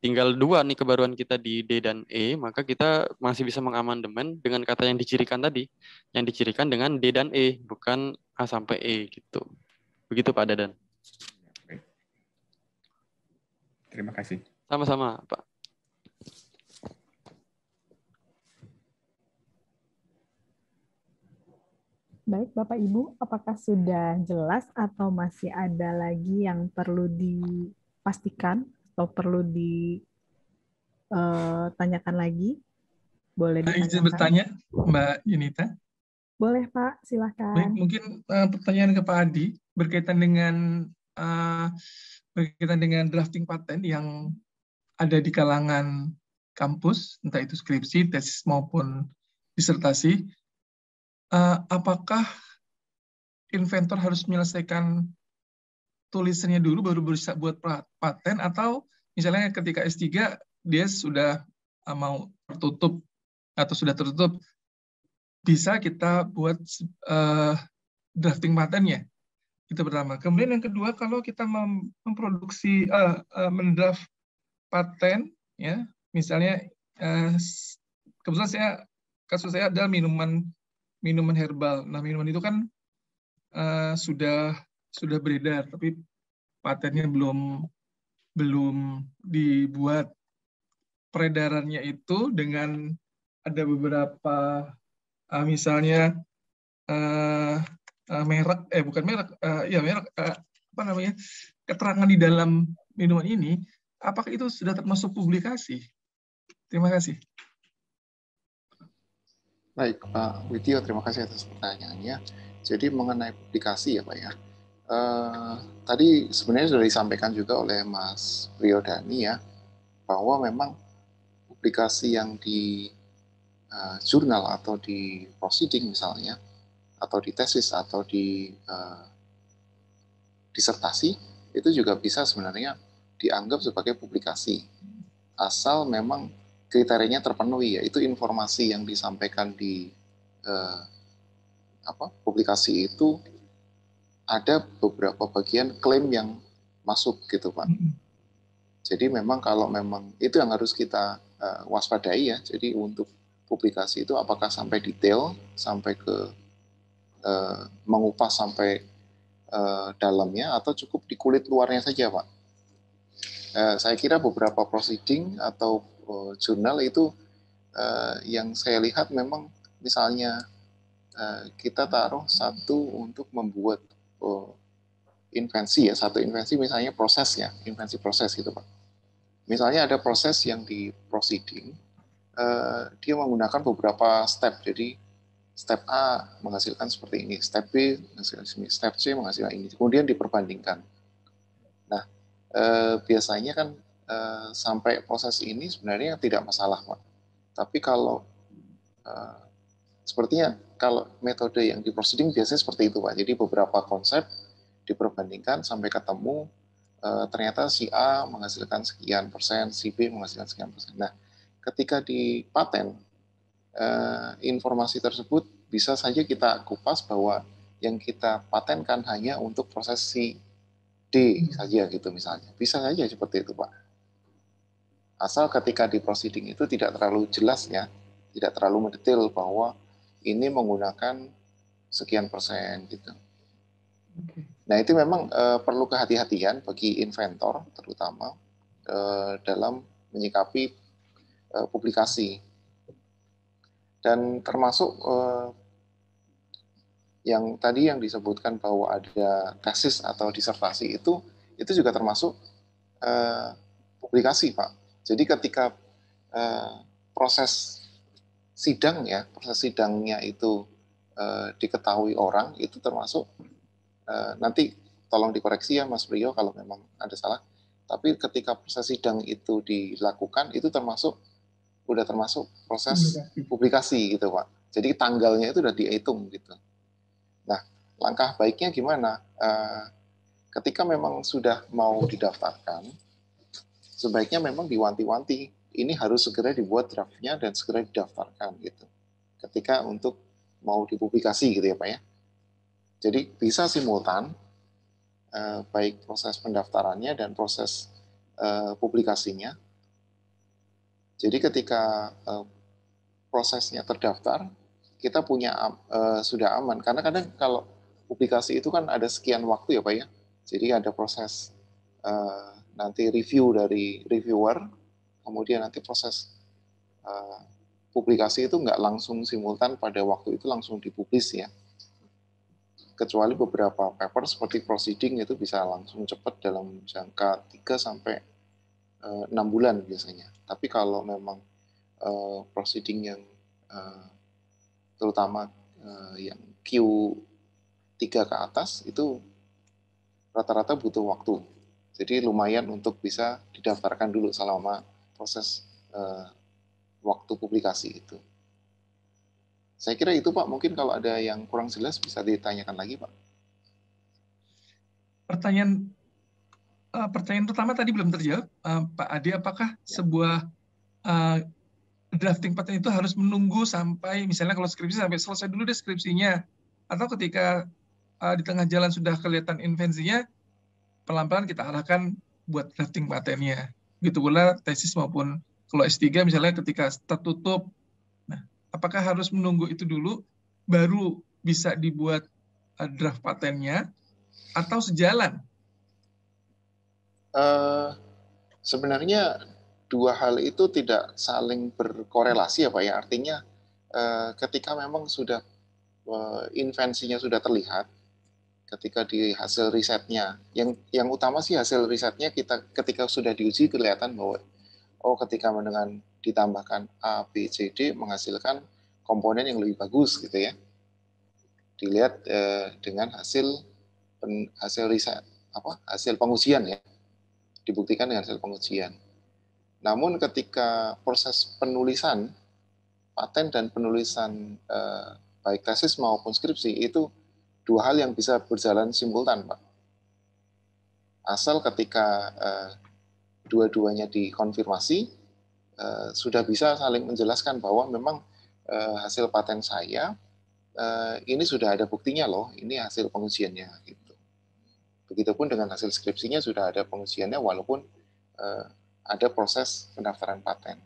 [SPEAKER 1] tinggal dua nih kebaruan kita di D dan E maka kita masih bisa mengamandemen dengan kata yang dicirikan tadi yang dicirikan dengan D dan E bukan A sampai E gitu begitu Pak Dadan Terima kasih. Sama-sama, Pak.
[SPEAKER 4] Baik, Bapak Ibu, apakah sudah jelas atau masih ada lagi yang perlu dipastikan atau perlu ditanyakan eh, lagi? Boleh ditanyakan. Izin bertanya,
[SPEAKER 5] Mbak Yunita?
[SPEAKER 4] Boleh, Pak, silakan. Baik, mungkin
[SPEAKER 5] uh, pertanyaan ke Pak Adi berkaitan dengan uh, berkaitan dengan drafting paten yang ada di kalangan kampus, entah itu skripsi, tesis maupun disertasi uh, apakah inventor harus menyelesaikan tulisannya dulu baru bisa buat paten atau misalnya ketika S3 dia sudah eh, mau tertutup atau sudah tertutup bisa kita buat uh, drafting patennya itu pertama kemudian yang kedua kalau kita memproduksi uh, uh, mendraft paten ya misalnya uh, kebetulan saya kasus saya adalah minuman minuman herbal. Nah, minuman itu kan uh, sudah sudah beredar, tapi patennya belum belum dibuat. Peredarannya itu dengan ada beberapa uh, misalnya uh, uh, merek eh bukan merek uh, ya merek uh, apa namanya keterangan di dalam minuman ini apakah itu sudah termasuk publikasi? Terima kasih.
[SPEAKER 7] Baik, Pak Widyo, terima kasih atas pertanyaannya. Jadi mengenai publikasi ya Pak ya, uh, tadi sebenarnya sudah disampaikan juga oleh Mas Dhani ya, bahwa memang publikasi yang di uh, jurnal atau di proceeding misalnya, atau di tesis atau di uh, disertasi itu juga bisa sebenarnya dianggap sebagai publikasi asal memang kriterianya terpenuhi yaitu informasi yang disampaikan di eh, apa publikasi itu ada beberapa bagian klaim yang masuk gitu pak. Jadi memang kalau memang itu yang harus kita uh, waspadai ya. Jadi untuk publikasi itu apakah sampai detail sampai ke uh, mengupas sampai uh, dalamnya atau cukup di kulit luarnya saja pak. Uh, saya kira beberapa proceeding atau jurnal itu uh, yang saya lihat memang misalnya uh, kita taruh satu untuk membuat uh, invensi ya satu invensi misalnya proses ya invensi proses gitu pak misalnya ada proses yang di proceeding uh, dia menggunakan beberapa step jadi step A menghasilkan seperti ini step B menghasilkan ini step C menghasilkan ini kemudian diperbandingkan nah uh, biasanya kan Eh, sampai proses ini sebenarnya tidak masalah, Pak. Tapi kalau uh, sepertinya kalau metode yang diproseding biasanya seperti itu, Pak. Jadi beberapa konsep diperbandingkan sampai ketemu uh, ternyata si A menghasilkan sekian persen, si B menghasilkan sekian persen. Nah, ketika di paten uh, informasi tersebut bisa saja kita kupas bahwa yang kita patenkan hanya untuk proses si D saja gitu misalnya. Bisa saja seperti itu, Pak. Asal ketika di proceeding itu tidak terlalu jelas ya, tidak terlalu mendetail bahwa ini menggunakan sekian persen gitu. Nah itu memang uh, perlu kehati-hatian bagi inventor terutama uh, dalam menyikapi uh, publikasi dan termasuk yang tadi yang disebutkan bahwa ada tesis atau disertasi itu itu juga termasuk publikasi pak jadi ketika uh, proses sidang ya, proses sidangnya itu uh, diketahui orang, itu termasuk uh, nanti tolong dikoreksi ya Mas Priyo kalau memang ada salah. Tapi ketika proses sidang itu dilakukan, itu termasuk udah termasuk proses publikasi gitu Pak. Jadi tanggalnya itu udah dihitung gitu. Nah, langkah baiknya gimana? Uh, ketika memang sudah mau didaftarkan, sebaiknya memang diwanti-wanti ini harus segera dibuat draftnya dan segera didaftarkan gitu ketika untuk mau dipublikasi gitu ya pak ya jadi bisa simultan eh, baik proses pendaftarannya dan proses eh, publikasinya jadi ketika eh, prosesnya terdaftar kita punya eh, sudah aman karena kadang kalau publikasi itu kan ada sekian waktu ya pak ya jadi ada proses eh, nanti review dari reviewer, kemudian nanti proses uh, publikasi itu nggak langsung simultan pada waktu itu langsung dipublis ya. Kecuali beberapa paper seperti proceeding itu bisa langsung cepat dalam jangka 3 sampai uh, bulan biasanya. Tapi kalau memang uh, proceeding yang uh, terutama uh, yang Q3 ke atas itu rata-rata butuh waktu jadi lumayan untuk bisa didaftarkan dulu selama proses uh, waktu publikasi itu. Saya kira itu Pak, mungkin kalau ada yang kurang jelas bisa ditanyakan lagi Pak.
[SPEAKER 5] Pertanyaan uh, pertanyaan pertama tadi belum terjawab, uh, Pak Adi, apakah ya. sebuah uh, drafting patent itu harus menunggu sampai misalnya kalau skripsi sampai selesai dulu deskripsinya, atau ketika uh, di tengah jalan sudah kelihatan invensinya, pelan-pelan kita arahkan buat drafting patennya. Gitu pula tesis maupun kalau S3 misalnya ketika tertutup, nah, apakah harus menunggu itu dulu baru bisa dibuat eh, draft patennya atau sejalan?
[SPEAKER 7] Uh, sebenarnya dua hal itu tidak saling berkorelasi ya Pak ya, artinya uh, ketika memang sudah uh, invensinya sudah terlihat, ketika di hasil risetnya. Yang yang utama sih hasil risetnya kita ketika sudah diuji kelihatan bahwa oh ketika dengan ditambahkan A, B, C, D menghasilkan komponen yang lebih bagus gitu ya. Dilihat eh, dengan hasil pen, hasil riset apa hasil pengujian ya dibuktikan dengan hasil pengujian. Namun ketika proses penulisan paten dan penulisan eh, baik tesis maupun skripsi itu dua hal yang bisa berjalan simultan, Pak. Asal ketika eh, dua-duanya dikonfirmasi, eh, sudah bisa saling menjelaskan bahwa memang eh, hasil paten saya ini sudah ada buktinya loh, ini hasil pengujiannya gitu. Begitupun dengan hasil skripsinya sudah ada pengujiannya walaupun ada proses pendaftaran paten.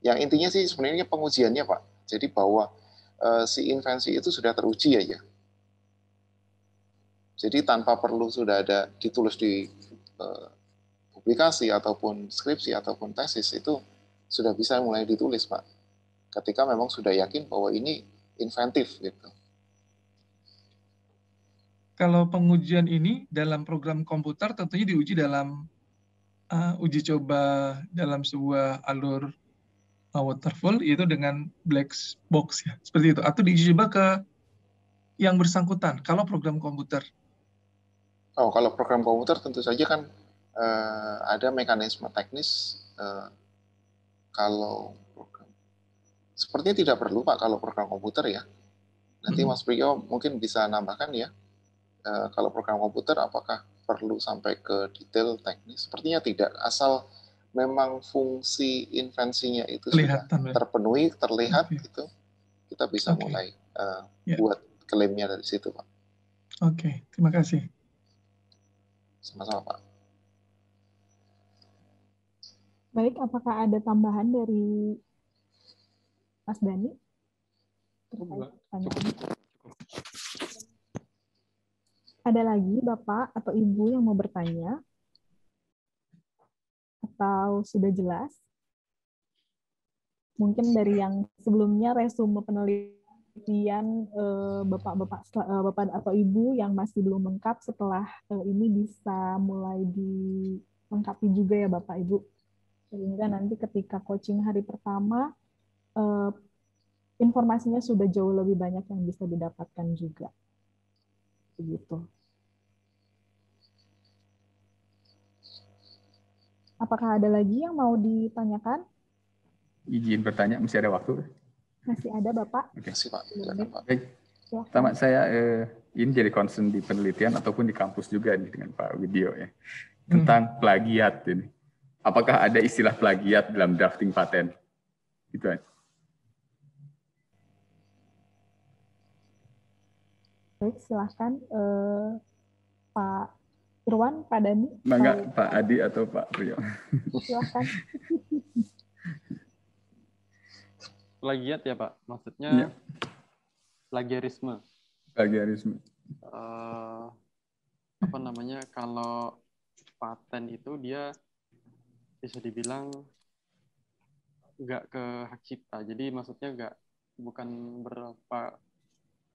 [SPEAKER 7] Yang intinya sih sebenarnya pengujiannya Pak. Jadi bahwa si invensi itu sudah teruji ya, Ya, jadi tanpa perlu sudah ada ditulis di uh, publikasi ataupun skripsi ataupun tesis itu sudah bisa mulai ditulis, Pak. Ketika memang sudah yakin bahwa ini inventif gitu.
[SPEAKER 5] Kalau pengujian ini dalam program komputer tentunya diuji dalam uh, uji coba dalam sebuah alur uh, waterfall yaitu dengan black box ya seperti itu atau diuji coba ke yang bersangkutan kalau program komputer
[SPEAKER 7] Oh, kalau program komputer tentu saja kan uh, ada mekanisme teknis. Uh, kalau program, sepertinya tidak perlu pak kalau program komputer ya. Nanti hmm. Mas Priyo mungkin bisa nambahkan ya. Uh, kalau program komputer apakah perlu sampai ke detail teknis? Sepertinya tidak. Asal memang fungsi invensinya itu terlihat, sudah terpenuhi, terlihat okay. itu kita bisa okay. mulai uh, yeah. buat klaimnya dari situ pak. Oke, okay. terima kasih.
[SPEAKER 2] Sama-sama, Pak.
[SPEAKER 4] Baik, apakah ada tambahan dari Mas Dani? Ada lagi Bapak atau Ibu yang mau bertanya? Atau sudah jelas? Mungkin dari yang sebelumnya resume penelitian kemudian eh, bapak-bapak uh, bapak atau ibu yang masih belum lengkap setelah uh, ini bisa mulai dilengkapi juga ya bapak ibu sehingga nanti ketika coaching hari pertama uh, informasinya sudah jauh lebih banyak yang bisa didapatkan juga begitu apakah ada lagi yang mau ditanyakan
[SPEAKER 6] izin bertanya masih ada waktu
[SPEAKER 4] masih ada Bapak? Oke, okay. Pak. Baik. Ya. Pertama
[SPEAKER 6] saya eh, ini jadi concern di penelitian ataupun di kampus juga nih dengan Pak Widyo ya hmm. tentang hmm. plagiat ini. Apakah ada istilah plagiat dalam drafting paten? Itu aja. Ya.
[SPEAKER 4] Baik, silahkan uh, eh, Pak Irwan, Pak Dani. Enggak, Pak,
[SPEAKER 6] Pak Adi atau Pak Rio.
[SPEAKER 4] Silahkan. <laughs>
[SPEAKER 1] plagiat ya Pak? Maksudnya ya.
[SPEAKER 6] plagiarisme. Plagiarisme.
[SPEAKER 1] Uh, apa namanya kalau paten itu dia bisa dibilang nggak ke hak cipta. Jadi maksudnya nggak bukan berapa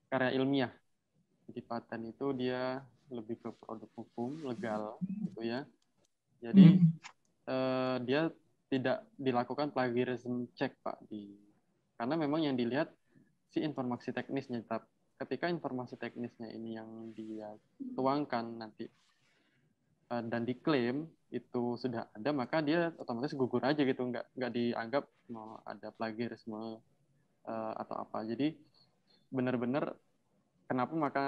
[SPEAKER 1] karya ilmiah. Jadi paten itu dia lebih ke produk hukum legal gitu ya. Jadi hmm. uh, dia tidak dilakukan plagiarisme check pak di karena memang yang dilihat si informasi teknisnya. Ketika informasi teknisnya ini yang dia tuangkan nanti eh, dan diklaim itu sudah ada, maka dia otomatis gugur aja gitu, nggak nggak dianggap mau ada plagiarisme eh, atau apa. Jadi benar-benar kenapa maka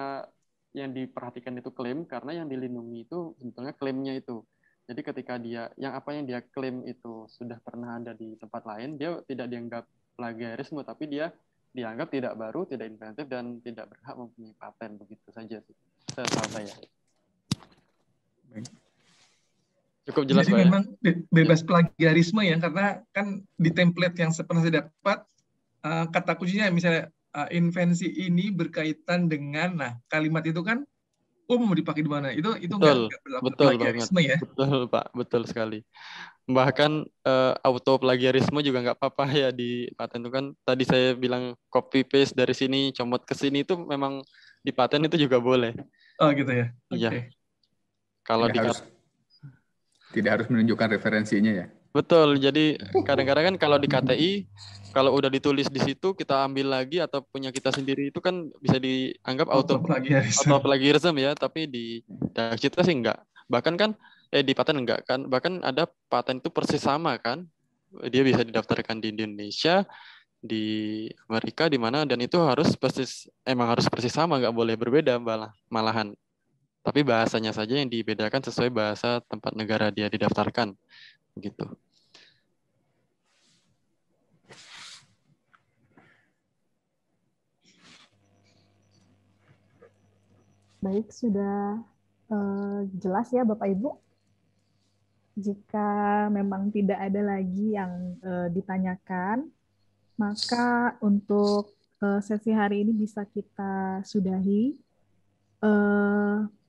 [SPEAKER 1] yang diperhatikan itu klaim karena yang dilindungi itu sebetulnya klaimnya itu. Jadi ketika dia yang apa yang dia klaim itu sudah pernah ada di tempat lain, dia tidak dianggap plagiarisme tapi dia dianggap tidak baru, tidak inventif dan tidak berhak mempunyai paten begitu saja sih. Setahu saya. Cukup jelas Jadi ya? memang bebas plagiarisme ya karena kan
[SPEAKER 5] di template yang pernah saya dapat eh, kata kuncinya misalnya eh, invensi ini berkaitan dengan nah kalimat itu kan Oh, umum dipakai di mana itu itu betul, enggak, enggak betul
[SPEAKER 1] plagiarisme banget. ya betul pak betul sekali bahkan uh, eh, auto plagiarisme juga nggak apa-apa ya di paten itu kan tadi saya bilang copy paste dari sini comot ke sini itu memang di paten itu juga boleh oh gitu ya iya okay.
[SPEAKER 6] kalau tidak di harus, tidak harus menunjukkan referensinya ya
[SPEAKER 1] Betul. Jadi kadang-kadang kan kalau di KTI kalau udah ditulis di situ kita ambil lagi atau punya kita sendiri itu kan bisa dianggap auto auto plagiarism ya, tapi di Daksita sih enggak. Bahkan kan eh di paten enggak kan? Bahkan ada paten itu persis sama kan? Dia bisa didaftarkan di Indonesia, di Amerika di mana dan itu harus persis emang harus persis sama enggak boleh berbeda malahan. Tapi bahasanya saja yang dibedakan sesuai bahasa tempat negara dia didaftarkan gitu.
[SPEAKER 4] Baik, sudah uh, jelas ya Bapak Ibu. Jika memang tidak ada lagi yang uh, ditanyakan, maka untuk uh, sesi hari ini bisa kita sudahi. Uh,